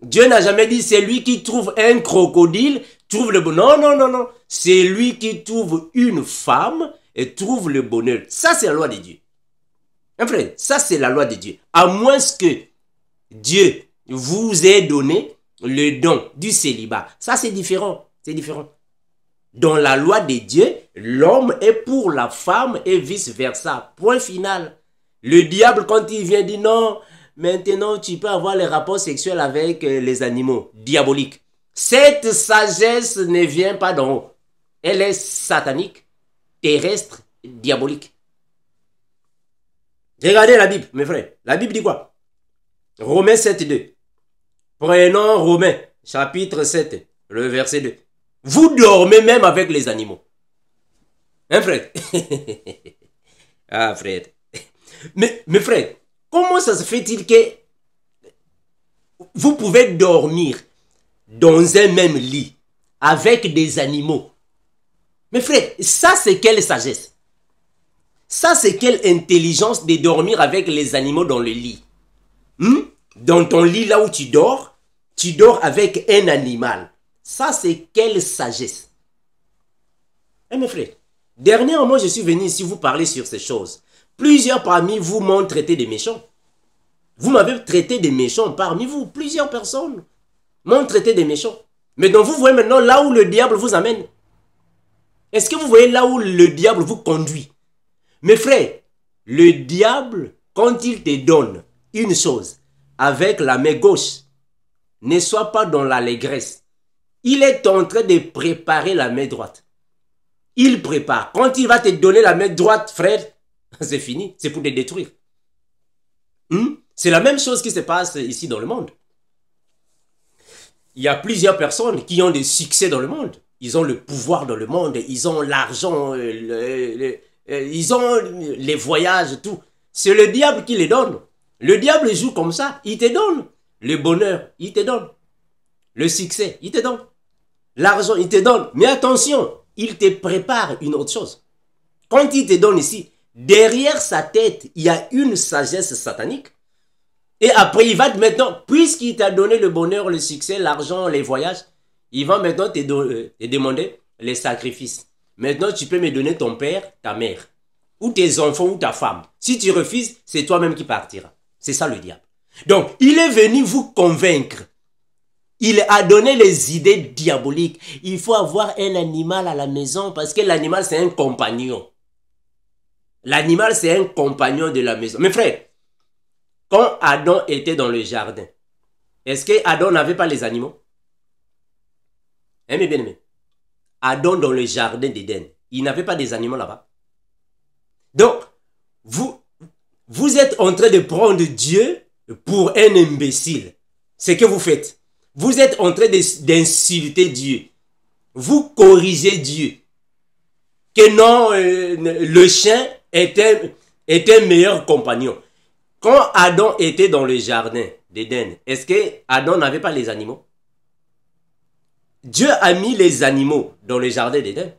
Dieu n'a jamais dit c'est lui qui trouve un crocodile, trouve le bonheur. Non, non, non, non. C'est lui qui trouve une femme et trouve le bonheur. Ça, c'est la loi de Dieu. Un hein, frère, ça, c'est la loi de Dieu. À moins que Dieu vous ait donné le don du célibat. Ça, c'est différent. C'est différent. Dans la loi de Dieu, l'homme est pour la femme et vice-versa. Point final. Le diable, quand il vient, dit non, Maintenant, tu peux avoir les rapports sexuels avec euh, les animaux. diaboliques. Cette sagesse ne vient pas d'en haut. Elle est satanique, terrestre, diabolique. Regardez la Bible, mes frères. La Bible dit quoi Romains 7, 2. Prenons Romains, chapitre 7, le verset 2. Vous dormez même avec les animaux. Hein, frère Ah, frère. Mais, mes frères. Comment ça se fait-il que vous pouvez dormir dans un même lit avec des animaux Mais frère, ça c'est quelle sagesse Ça c'est quelle intelligence de dormir avec les animaux dans le lit hmm? Dans ton lit là où tu dors, tu dors avec un animal. Ça c'est quelle sagesse Eh mes frères, dernièrement je suis venu ici vous parler sur ces choses. Plusieurs parmi vous m'ont traité de méchant. Vous m'avez traité de méchant parmi vous. Plusieurs personnes m'ont traité de méchants. Mais donc vous voyez maintenant là où le diable vous amène. Est-ce que vous voyez là où le diable vous conduit Mes frères, le diable, quand il te donne une chose avec la main gauche, ne sois pas dans l'allégresse. Il est en train de préparer la main droite. Il prépare. Quand il va te donner la main droite, frère, C'est fini. C'est pour les détruire. Hmm? C'est la même chose qui se passe ici dans le monde. Il y a plusieurs personnes qui ont des succès dans le monde. Ils ont le pouvoir dans le monde, ils ont l'argent, euh, euh, ils ont les voyages, tout. C'est le diable qui les donne. Le diable joue comme ça, il te donne. Le bonheur, il te donne. Le succès, il te donne. L'argent, il te donne. Mais attention, il te prépare une autre chose. Quand il te donne ici, derrière sa tête, il y a une sagesse satanique. Et après, il va maintenant, puisqu'il t'a donné le bonheur, le succès, l'argent, les voyages, il va maintenant te, euh, te demander les sacrifices. Maintenant, tu peux me donner ton père, ta mère, ou tes enfants, ou ta femme. Si tu refuses, c'est toi-même qui partiras. C'est ça le diable. Donc, il est venu vous convaincre. Il a donné les idées diaboliques. Il faut avoir un animal à la maison parce que l'animal, c'est un compagnon. L'animal, c'est un compagnon de la maison. Mes frères, quand Adam était dans le jardin, est-ce que Adam n'avait pas les animaux Hein, bien Adam dans le jardin d'Éden, il n'avait pas des animaux là-bas. Donc, vous, vous êtes en train de prendre Dieu pour un imbécile. C'est que vous faites. Vous êtes en train d'insulter Dieu. Vous corrigez Dieu. Que non, euh, le chien était, était meilleur compagnon. Quand Adam était dans le jardin d'Éden, est-ce que Adam n'avait pas les animaux Dieu a mis les animaux dans le jardin d'Éden.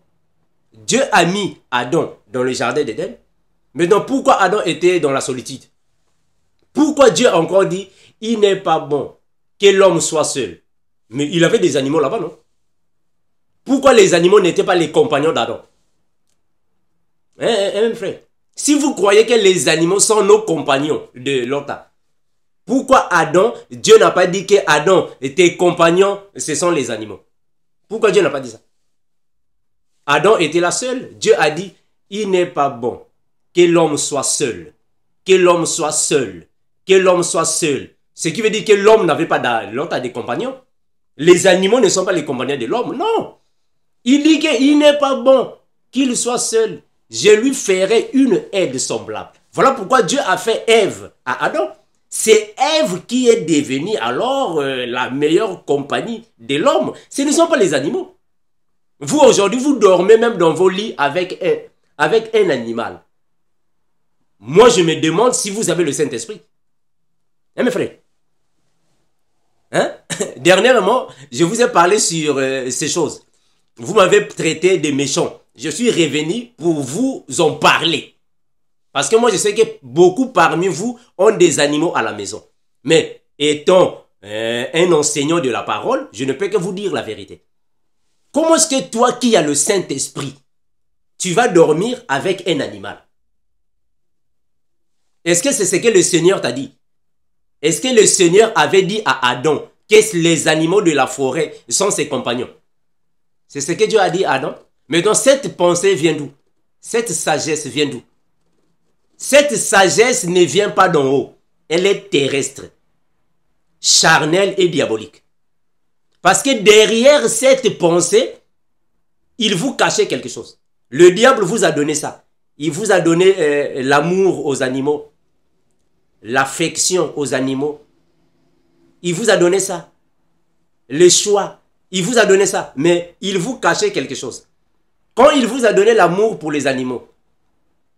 Dieu a mis Adam dans le jardin d'Éden. Maintenant, pourquoi Adam était dans la solitude Pourquoi Dieu a encore dit, il n'est pas bon que l'homme soit seul Mais il avait des animaux là-bas, non Pourquoi les animaux n'étaient pas les compagnons d'Adam eh, eh, eh frère, si vous croyez que les animaux sont nos compagnons de l'OTA, pourquoi Adam, Dieu n'a pas dit que Adam était compagnon ce sont les animaux Pourquoi Dieu n'a pas dit ça Adam était la seule. Dieu a dit, il n'est pas bon que l'homme soit seul. Que l'homme soit seul. Que l'homme soit seul. Ce qui veut dire que l'homme n'avait pas l'autre des compagnons. Les animaux ne sont pas les compagnons de l'homme. Non. Il dit qu'il n'est pas bon qu'il soit seul je lui ferai une aide semblable. Voilà pourquoi Dieu a fait Ève à Adam. C'est Ève qui est devenue alors euh, la meilleure compagnie de l'homme. Ce ne sont pas les animaux. Vous, aujourd'hui, vous dormez même dans vos lits avec un, avec un animal. Moi, je me demande si vous avez le Saint-Esprit. Hein, mes frères hein? Dernièrement, je vous ai parlé sur euh, ces choses. Vous m'avez traité de méchant je suis revenu pour vous en parler. Parce que moi, je sais que beaucoup parmi vous ont des animaux à la maison. Mais étant euh, un enseignant de la parole, je ne peux que vous dire la vérité. Comment est-ce que toi qui as le Saint-Esprit, tu vas dormir avec un animal Est-ce que c'est ce que le Seigneur t'a dit Est-ce que le Seigneur avait dit à Adam que les animaux de la forêt sont ses compagnons C'est ce que Dieu a dit à Adam mais donc cette pensée vient d'où Cette sagesse vient d'où Cette sagesse ne vient pas d'en haut. Elle est terrestre, charnelle et diabolique. Parce que derrière cette pensée, il vous cachait quelque chose. Le diable vous a donné ça. Il vous a donné euh, l'amour aux animaux, l'affection aux animaux. Il vous a donné ça. Le choix. Il vous a donné ça. Mais il vous cachait quelque chose. Quand il vous a donné l'amour pour les animaux,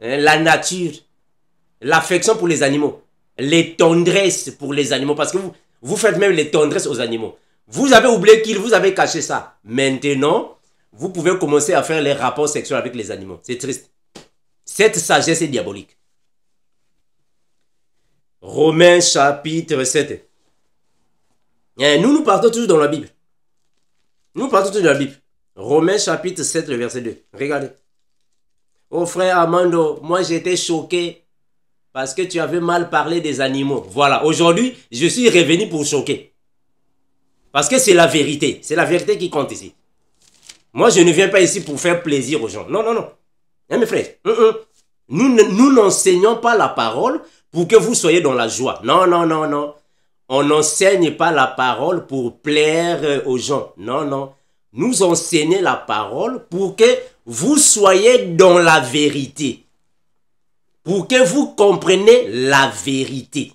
hein, la nature, l'affection pour les animaux, les tendresses pour les animaux, parce que vous, faites même les tendresses aux animaux. Vous avez oublié qu'il vous avait caché ça. Maintenant, vous pouvez commencer à faire les rapports sexuels avec les animaux. C'est triste. Cette sagesse est diabolique. Romains chapitre 7. Eh, nous, nous partons toujours dans la Bible. Nous partons toujours dans la Bible. Romains chapitre 7, verset 2. Regardez. Oh frère Amando, moi j'étais choqué parce que tu avais mal parlé des animaux. Voilà, aujourd'hui, je suis revenu pour choquer. Parce que c'est la vérité. C'est la vérité qui compte ici. Moi, je ne viens pas ici pour faire plaisir aux gens. Non, non, non. Hein, mes frères, hum, hum. nous n'enseignons pas la parole pour que vous soyez dans la joie. Non, non, non, non. On n'enseigne pas la parole pour plaire aux gens. Non, non nous enseigner la parole pour que vous soyez dans la vérité. Pour que vous compreniez la vérité.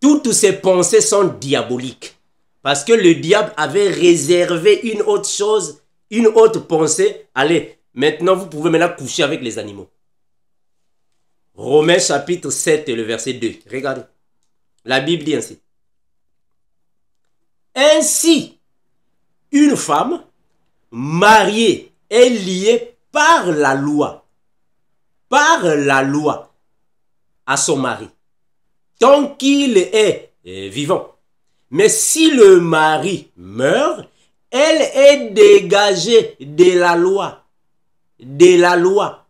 Toutes ces pensées sont diaboliques. Parce que le diable avait réservé une autre chose, une autre pensée. Allez, maintenant vous pouvez maintenant coucher avec les animaux. Romains chapitre 7 le verset 2. Regardez. La Bible dit ainsi. Ainsi, une femme mariée est liée par la loi, par la loi à son mari, tant qu'il est vivant. Mais si le mari meurt, elle est dégagée de la loi, de la loi,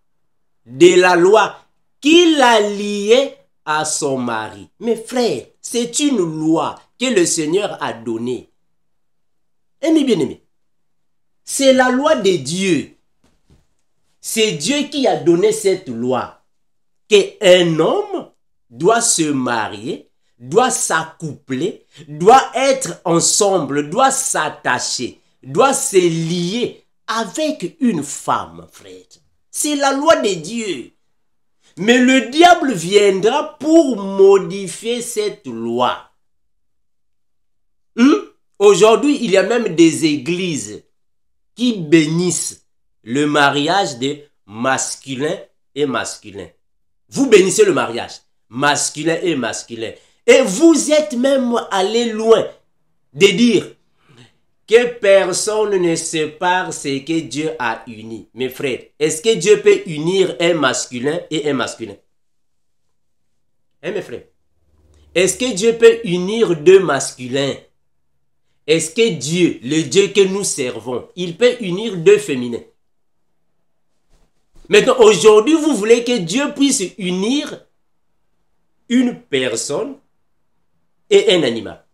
de la loi qui la liait à son mari. Mes frères, c'est une loi, que le Seigneur a donné. et bien aimé. c'est la loi de Dieu. C'est Dieu qui a donné cette loi. Qu'un homme doit se marier, doit s'accoupler, doit être ensemble, doit s'attacher, doit se lier avec une femme, frère. C'est la loi de Dieu. Mais le diable viendra pour modifier cette loi. Aujourd'hui, il y a même des églises qui bénissent le mariage de masculin et masculin. Vous bénissez le mariage masculin et masculin. Et vous êtes même allé loin de dire que personne ne sépare ce que Dieu a uni. Mes frères, est-ce que Dieu peut unir un masculin et un masculin Hein, mes frères Est-ce que Dieu peut unir deux masculins est-ce que Dieu, le Dieu que nous servons, il peut unir deux féminins Maintenant, aujourd'hui, vous voulez que Dieu puisse unir une personne et un animal.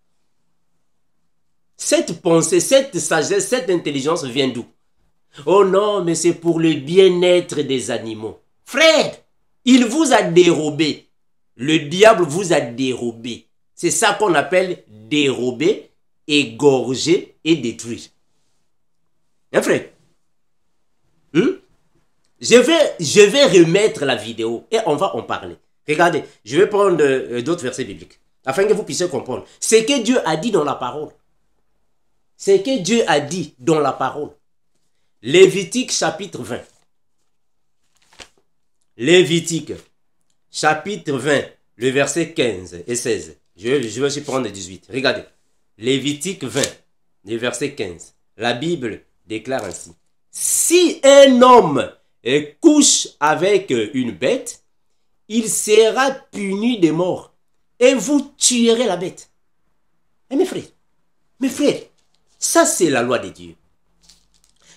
Cette pensée, cette sagesse, cette intelligence vient d'où Oh non, mais c'est pour le bien-être des animaux. Frère, il vous a dérobé. Le diable vous a dérobé. C'est ça qu'on appelle dérobé égorger et détruire. Hein, frère hmm? je, vais, je vais remettre la vidéo et on va en parler. Regardez, je vais prendre euh, d'autres versets bibliques afin que vous puissiez comprendre. Ce que Dieu a dit dans la parole. Ce que Dieu a dit dans la parole. Lévitique chapitre 20. Lévitique chapitre 20, le verset 15 et 16. Je, vais aussi prendre 18. Regardez. Lévitique 20, verset 15. La Bible déclare ainsi. Si un homme couche avec une bête, il sera puni de mort et vous tuerez la bête. Et eh, mes frères, mes frères, ça c'est la loi de Dieu.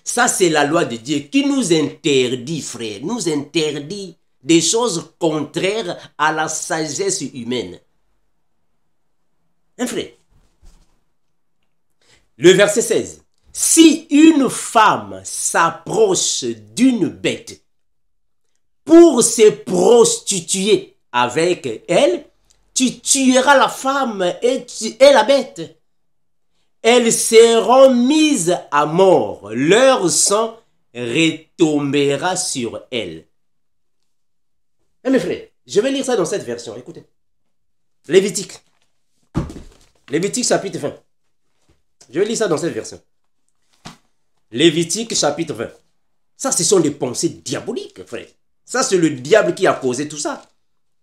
Ça c'est la loi de Dieu qui nous interdit, frères, nous interdit des choses contraires à la sagesse humaine. Un eh, frère, le verset 16. Si une femme s'approche d'une bête pour se prostituer avec elle, tu tueras la femme et, la bête. Elles seront mises à mort, leur sang retombera sur elles. Et eh, mes frères, je vais lire ça dans cette version, écoutez. Lévitique. Lévitique chapitre 20. Je lis ça dans cette version. Lévitique chapitre 20. Ça, ce sont des pensées diaboliques, frère. Ça, c'est le diable qui a causé tout ça.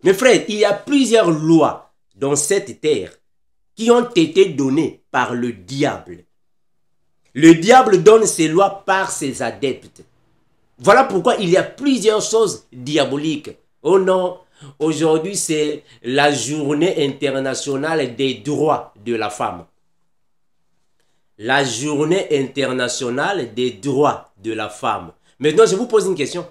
Mais frère, il y a plusieurs lois dans cette terre qui ont été données par le diable. Le diable donne ses lois par ses adeptes. Voilà pourquoi il y a plusieurs choses diaboliques. Oh non, aujourd'hui c'est la journée internationale des droits de la femme la journée internationale des droits de la femme. Maintenant, je vous pose une question.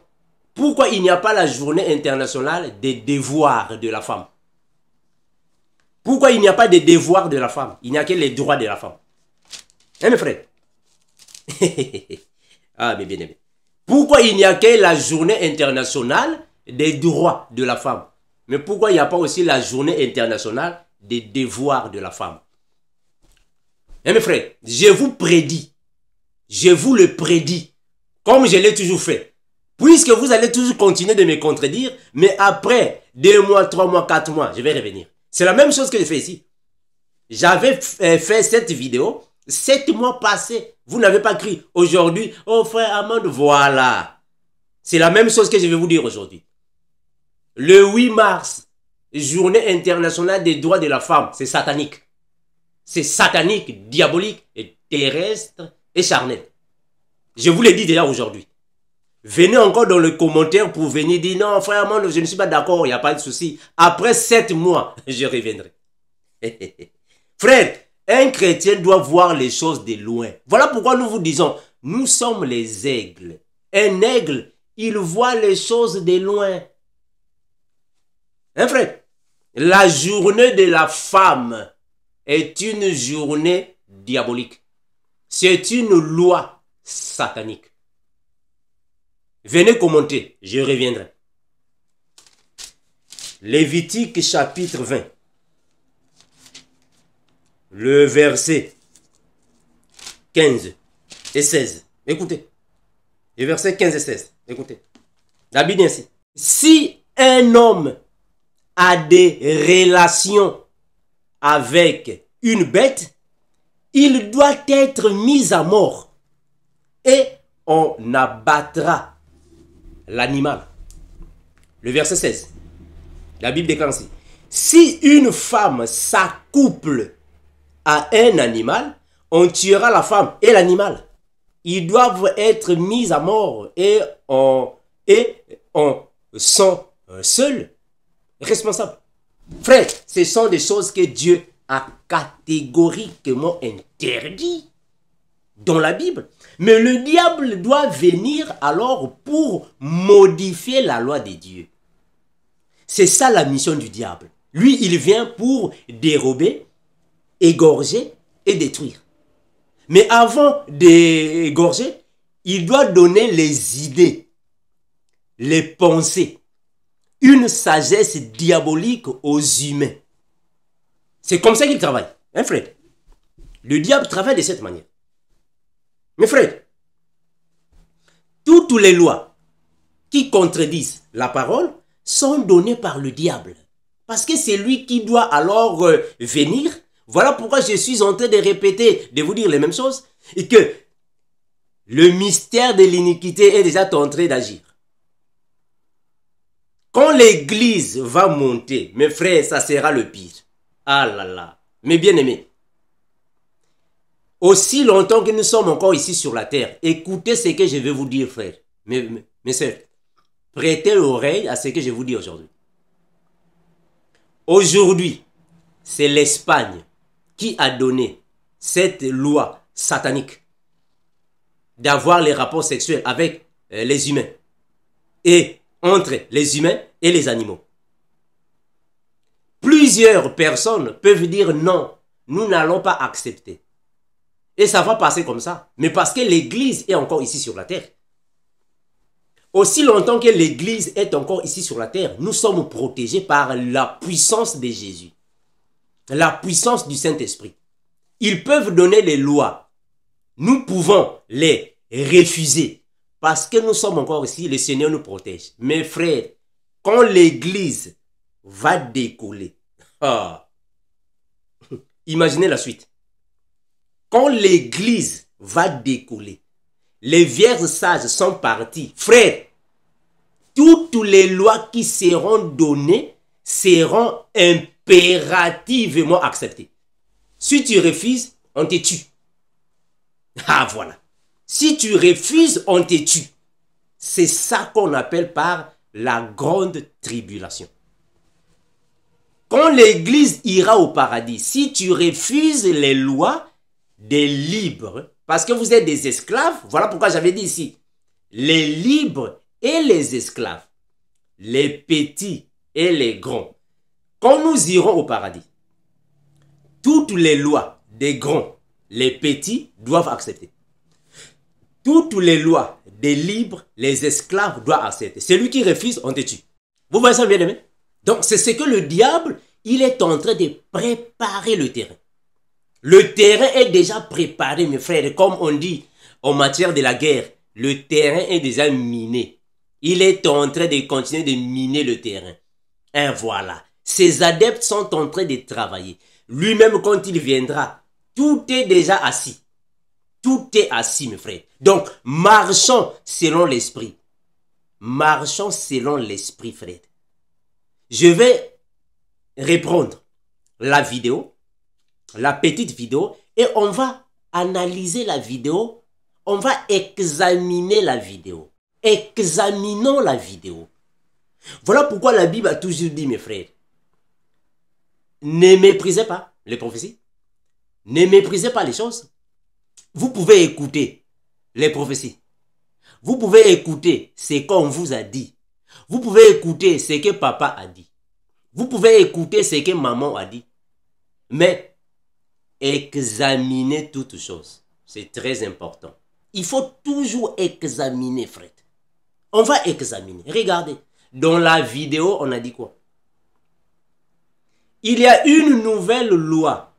Pourquoi il n'y a pas la journée internationale des devoirs de la femme Pourquoi il n'y a pas de devoirs de la femme Il n'y a que les droits de la femme. Hein, mes frères Ah, mais bien Pourquoi il n'y a que la journée internationale des droits de la femme Mais pourquoi il n'y a pas aussi la journée internationale des devoirs de la femme et eh, mes frères, je vous prédis, je vous le prédis, comme je l'ai toujours fait. Puisque vous allez toujours continuer de me contredire, mais après deux mois, trois mois, quatre mois, je vais revenir. C'est la même chose que je fait ici. J'avais euh, fait cette vidéo, sept mois passés, vous n'avez pas crié Aujourd'hui, oh frère Amand, voilà. C'est la même chose que je vais vous dire aujourd'hui. Le 8 mars, journée internationale des droits de la femme, c'est satanique c'est satanique, diabolique, et terrestre et charnel. Je vous l'ai dit déjà aujourd'hui. Venez encore dans le commentaire pour venir dire non, frère, moi, je ne suis pas d'accord, il n'y a pas de souci. Après sept mois, je reviendrai. frère, un chrétien doit voir les choses de loin. Voilà pourquoi nous vous disons, nous sommes les aigles. Un aigle, il voit les choses de loin. Hein, frère? La journée de la femme est une journée diabolique. C'est une loi satanique. Venez commenter, je reviendrai. Lévitique chapitre 20. Le verset 15 et 16. Écoutez. Le verset 15 et 16. Écoutez. La Bible ainsi. Si un homme a des relations avec une bête, il doit être mis à mort et on abattra l'animal. Le verset 16, la Bible déclare ainsi. Si une femme s'accouple à un animal, on tuera la femme et l'animal. Ils doivent être mis à mort et on, et on sent seul, responsable. Frère, ce sont des choses que Dieu a catégoriquement interdites dans la Bible. Mais le diable doit venir alors pour modifier la loi de Dieu. C'est ça la mission du diable. Lui, il vient pour dérober, égorger et détruire. Mais avant d'égorger, il doit donner les idées, les pensées, une sagesse diabolique aux humains. C'est comme ça qu'il travaille, hein Fred Le diable travaille de cette manière. Mais Fred, toutes les lois qui contredisent la parole sont données par le diable. Parce que c'est lui qui doit alors euh, venir. Voilà pourquoi je suis en train de répéter, de vous dire les mêmes choses, et que le mystère de l'iniquité est déjà en d'agir. Quand l'église va monter, mes frères, ça sera le pire. Ah là là. Mes bien-aimés, aussi longtemps que nous sommes encore ici sur la terre, écoutez ce que je vais vous dire, frères, mes, soeurs. Prêtez l'oreille à ce que je vous dis aujourd'hui. Aujourd'hui, c'est l'Espagne qui a donné cette loi satanique d'avoir les rapports sexuels avec euh, les humains. Et entre les humains et les animaux. Plusieurs personnes peuvent dire non, nous n'allons pas accepter. Et ça va passer comme ça. Mais parce que l'Église est encore ici sur la terre. Aussi longtemps que l'Église est encore ici sur la terre, nous sommes protégés par la puissance de Jésus, la puissance du Saint-Esprit. Ils peuvent donner les lois. Nous pouvons les refuser. Parce que nous sommes encore ici, le Seigneur nous protège. Mais frère, quand l'Église va décoller, ah, imaginez la suite. Quand l'Église va décoller, les vierges sages sont partis. Frère, toutes les lois qui seront données seront impérativement acceptées. Si tu refuses, on te tue. Ah voilà. Si tu refuses, on te C'est ça qu'on appelle par la grande tribulation. Quand l'Église ira au paradis, si tu refuses les lois des libres, parce que vous êtes des esclaves, voilà pourquoi j'avais dit ici, les libres et les esclaves, les petits et les grands, quand nous irons au paradis, toutes les lois des grands, les petits doivent accepter. Toutes les lois des libres, les esclaves doivent accepter. Celui qui refuse, on te tue. Vous voyez ça, bien aimé Donc, c'est ce que le diable, il est en train de préparer le terrain. Le terrain est déjà préparé, mes frères. Comme on dit en matière de la guerre, le terrain est déjà miné. Il est en train de continuer de miner le terrain. Et voilà. Ses adeptes sont en train de travailler. Lui-même, quand il viendra, tout est déjà assis. Tout est assis, mes frères. Donc, marchons selon l'esprit. Marchons selon l'esprit, frère. Je vais reprendre la vidéo, la petite vidéo, et on va analyser la vidéo. On va examiner la vidéo. Examinons la vidéo. Voilà pourquoi la Bible a toujours dit, mes frères, ne méprisez pas les prophéties. Ne méprisez pas les choses. Vous pouvez écouter les prophéties. Vous pouvez écouter ce qu'on vous a dit. Vous pouvez écouter ce que papa a dit. Vous pouvez écouter ce que maman a dit. Mais examinez toutes choses. C'est très important. Il faut toujours examiner, Fred. On va examiner. Regardez. Dans la vidéo, on a dit quoi Il y a une nouvelle loi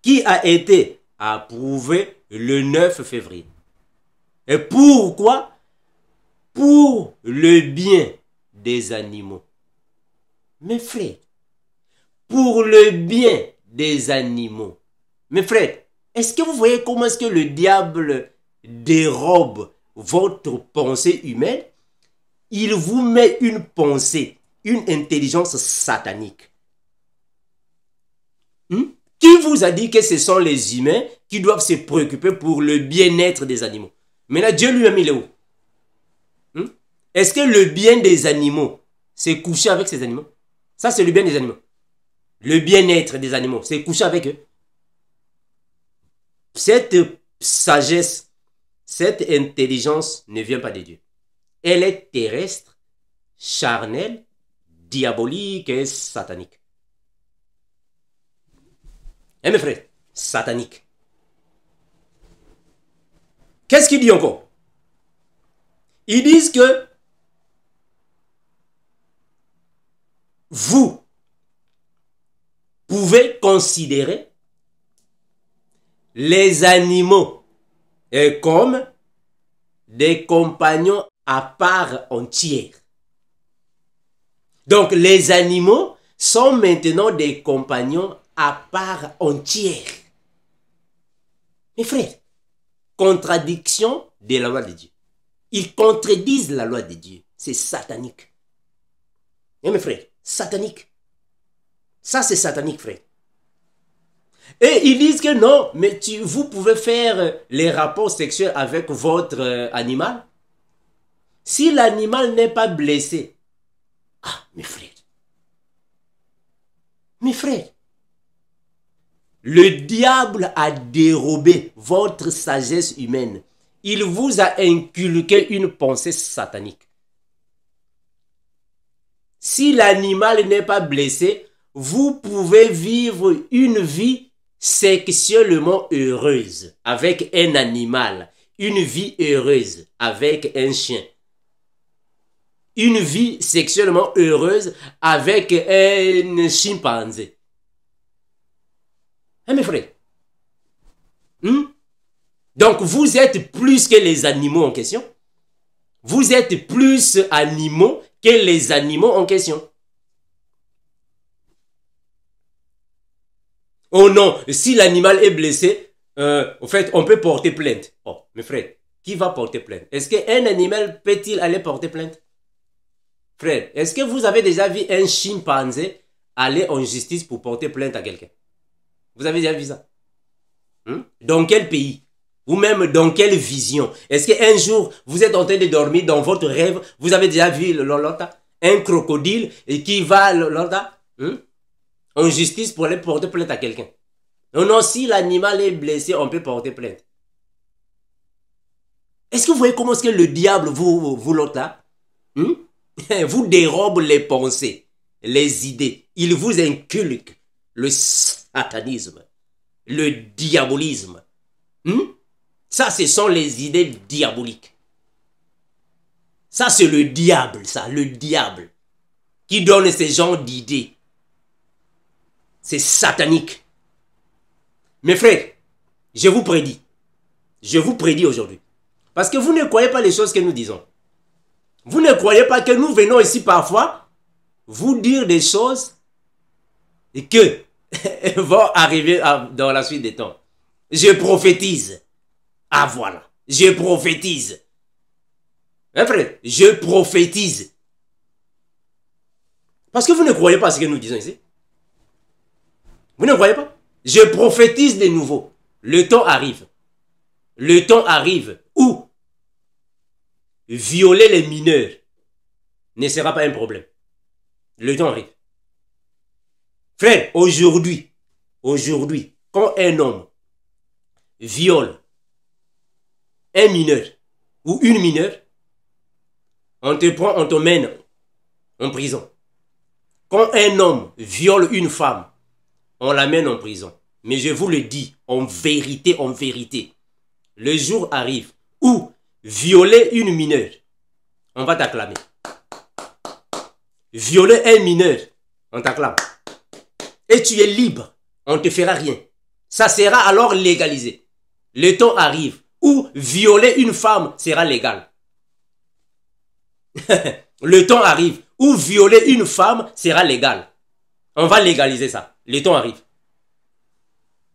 qui a été approuvé le 9 février. Et pourquoi Pour le bien des animaux. Mes frères, pour le bien des animaux. Mes frères, est-ce que vous voyez comment est-ce que le diable dérobe votre pensée humaine Il vous met une pensée, une intelligence satanique. Hum? Qui vous a dit que ce sont les humains qui doivent se préoccuper pour le bien-être des animaux Mais là, Dieu lui a mis le où hmm? Est-ce que le bien des animaux, c'est coucher avec ces animaux Ça, c'est le bien des animaux. Le bien-être des animaux, c'est coucher avec eux. Cette sagesse, cette intelligence ne vient pas de Dieu. Elle est terrestre, charnelle, diabolique et satanique. Eh, mes satanique. Qu'est-ce qu'il dit encore Ils disent que vous pouvez considérer les animaux comme des compagnons à part entière. Donc les animaux sont maintenant des compagnons à part entière. Mes frères, contradiction de la loi de Dieu. Ils contredisent la loi de Dieu. C'est satanique. Et mes frères, satanique. Ça, c'est satanique, frère. Et ils disent que non, mais tu, vous pouvez faire les rapports sexuels avec votre euh, animal. Si l'animal n'est pas blessé. Ah, mes frères. Mes frères. Le diable a dérobé votre sagesse humaine. Il vous a inculqué une pensée satanique. Si l'animal n'est pas blessé, vous pouvez vivre une vie sexuellement heureuse avec un animal, une vie heureuse avec un chien, une vie sexuellement heureuse avec un chimpanzé. Hein, mes frères hmm? Donc, vous êtes plus que les animaux en question. Vous êtes plus animaux que les animaux en question. Oh non, si l'animal est blessé, en euh, fait, on peut porter plainte. Oh, mes frères, qui va porter plainte Est-ce qu'un animal peut-il aller porter plainte Frère, est-ce que vous avez déjà vu un chimpanzé aller en justice pour porter plainte à quelqu'un vous avez déjà vu ça hein? Dans quel pays ou même dans quelle vision Est-ce qu'un jour, vous êtes en train de dormir dans votre rêve Vous avez déjà vu l'Olota Un crocodile qui va l'Olota hein? en justice pour aller porter plainte à quelqu'un. Non, non, si l'animal est blessé, on peut porter plainte. Est-ce que vous voyez comment est que le diable vous, vous, vous hein? Vous dérobe les pensées, les idées. Il vous inculque le satanisme, le diabolisme. Hmm? Ça, ce sont les idées diaboliques. Ça, c'est le diable, ça, le diable, qui donne ces gens d'idées. C'est satanique. Mes frères, je vous prédis. Je vous prédis aujourd'hui. Parce que vous ne croyez pas les choses que nous disons. Vous ne croyez pas que nous venons ici parfois vous dire des choses et que vont arriver dans la suite des temps. Je prophétise. Ah voilà, je prophétise. Hein, frère, je prophétise. Parce que vous ne croyez pas ce que nous disons ici. Vous ne croyez pas Je prophétise de nouveau. Le temps arrive. Le temps arrive où violer les mineurs ne sera pas un problème. Le temps arrive. Frère, aujourd'hui, aujourd'hui, quand un homme viole un mineur ou une mineure, on te prend, on te mène en prison. Quand un homme viole une femme, on la mène en prison. Mais je vous le dis, en vérité, en vérité, le jour arrive où violer une mineure, on va t'acclamer. Violer un mineur, on t'acclame et tu es libre. On ne te fera rien. Ça sera alors légalisé. Le temps arrive où violer une femme sera légal. le temps arrive où violer une femme sera légal. On va légaliser ça. Le temps arrive.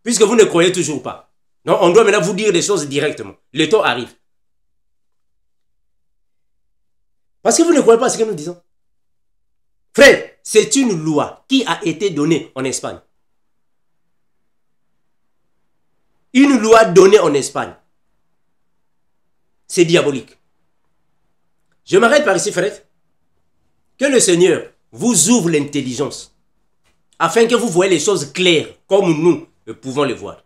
Puisque vous ne croyez toujours pas. Non, on doit maintenant vous dire des choses directement. Le temps arrive. Parce que vous ne croyez pas ce que nous disons. Frère, c'est une loi qui a été donnée en Espagne. Une loi donnée en Espagne. C'est diabolique. Je m'arrête par ici, frère. Que le Seigneur vous ouvre l'intelligence afin que vous voyez les choses claires comme nous pouvons les voir.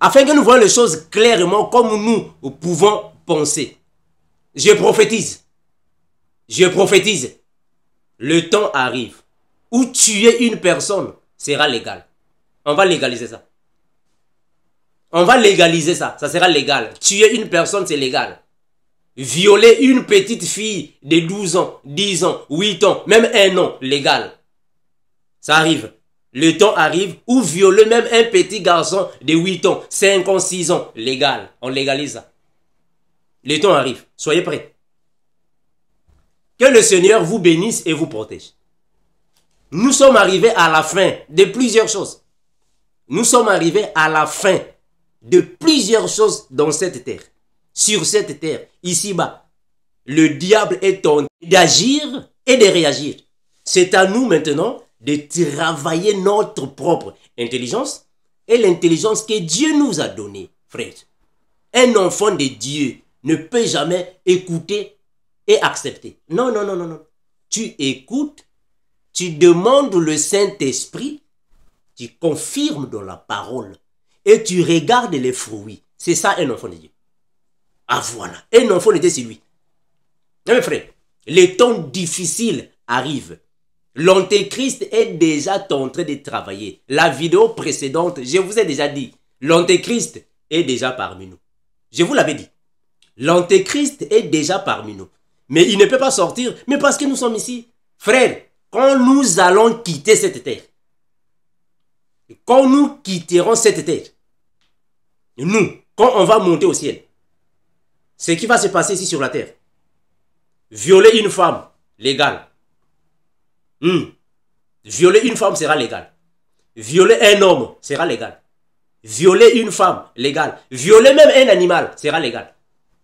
Afin que nous voyons les choses clairement comme nous pouvons penser. Je prophétise. Je prophétise le temps arrive où tuer une personne sera légal. On va légaliser ça. On va légaliser ça. Ça sera légal. Tuer une personne, c'est légal. Violer une petite fille de 12 ans, 10 ans, 8 ans, même un an, légal. Ça arrive. Le temps arrive où violer même un petit garçon de 8 ans, 5 ans, 6 ans, légal. On légalise ça. Le temps arrive. Soyez prêts. Que le Seigneur vous bénisse et vous protège. Nous sommes arrivés à la fin de plusieurs choses. Nous sommes arrivés à la fin de plusieurs choses dans cette terre, sur cette terre, ici-bas. Le diable est train d'agir et de réagir. C'est à nous maintenant de travailler notre propre intelligence et l'intelligence que Dieu nous a donnée, frère. Un enfant de Dieu ne peut jamais écouter et accepter. Non, non, non, non, non. Tu écoutes, tu demandes le Saint-Esprit, tu confirmes dans la parole et tu regardes les fruits. C'est ça un enfant de Dieu. Ah voilà, un enfant de Dieu, c'est lui. mes les temps difficiles arrivent. L'antéchrist est déjà en train de travailler. La vidéo précédente, je vous ai déjà dit, l'antéchrist est déjà parmi nous. Je vous l'avais dit. L'antéchrist est déjà parmi nous mais il ne peut pas sortir, mais parce que nous sommes ici. Frère, quand nous allons quitter cette terre, quand nous quitterons cette terre, nous, quand on va monter au ciel, ce qui va se passer ici sur la terre, violer une femme, légal. Hmm. Violer une femme sera légal. Violer un homme sera légal. Violer une femme, légal. Violer même un animal sera légal.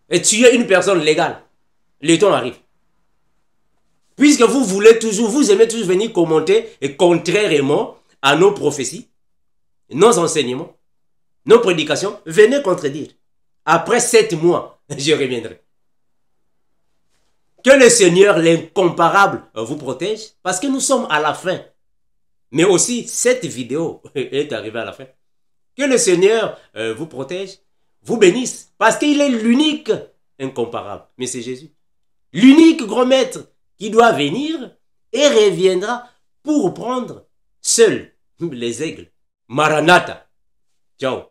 Et tuer une personne, légal. Le temps arrive. Puisque vous voulez toujours, vous aimez toujours venir commenter, et contrairement à nos prophéties, nos enseignements, nos prédications, venez contredire. Après sept mois, je reviendrai. Que le Seigneur, l'incomparable, vous protège, parce que nous sommes à la fin. Mais aussi, cette vidéo est arrivée à la fin. Que le Seigneur euh, vous protège, vous bénisse, parce qu'il est l'unique incomparable. Mais c'est Jésus l'unique grand maître qui doit venir et reviendra pour prendre seul les aigles. Maranatha. Ciao.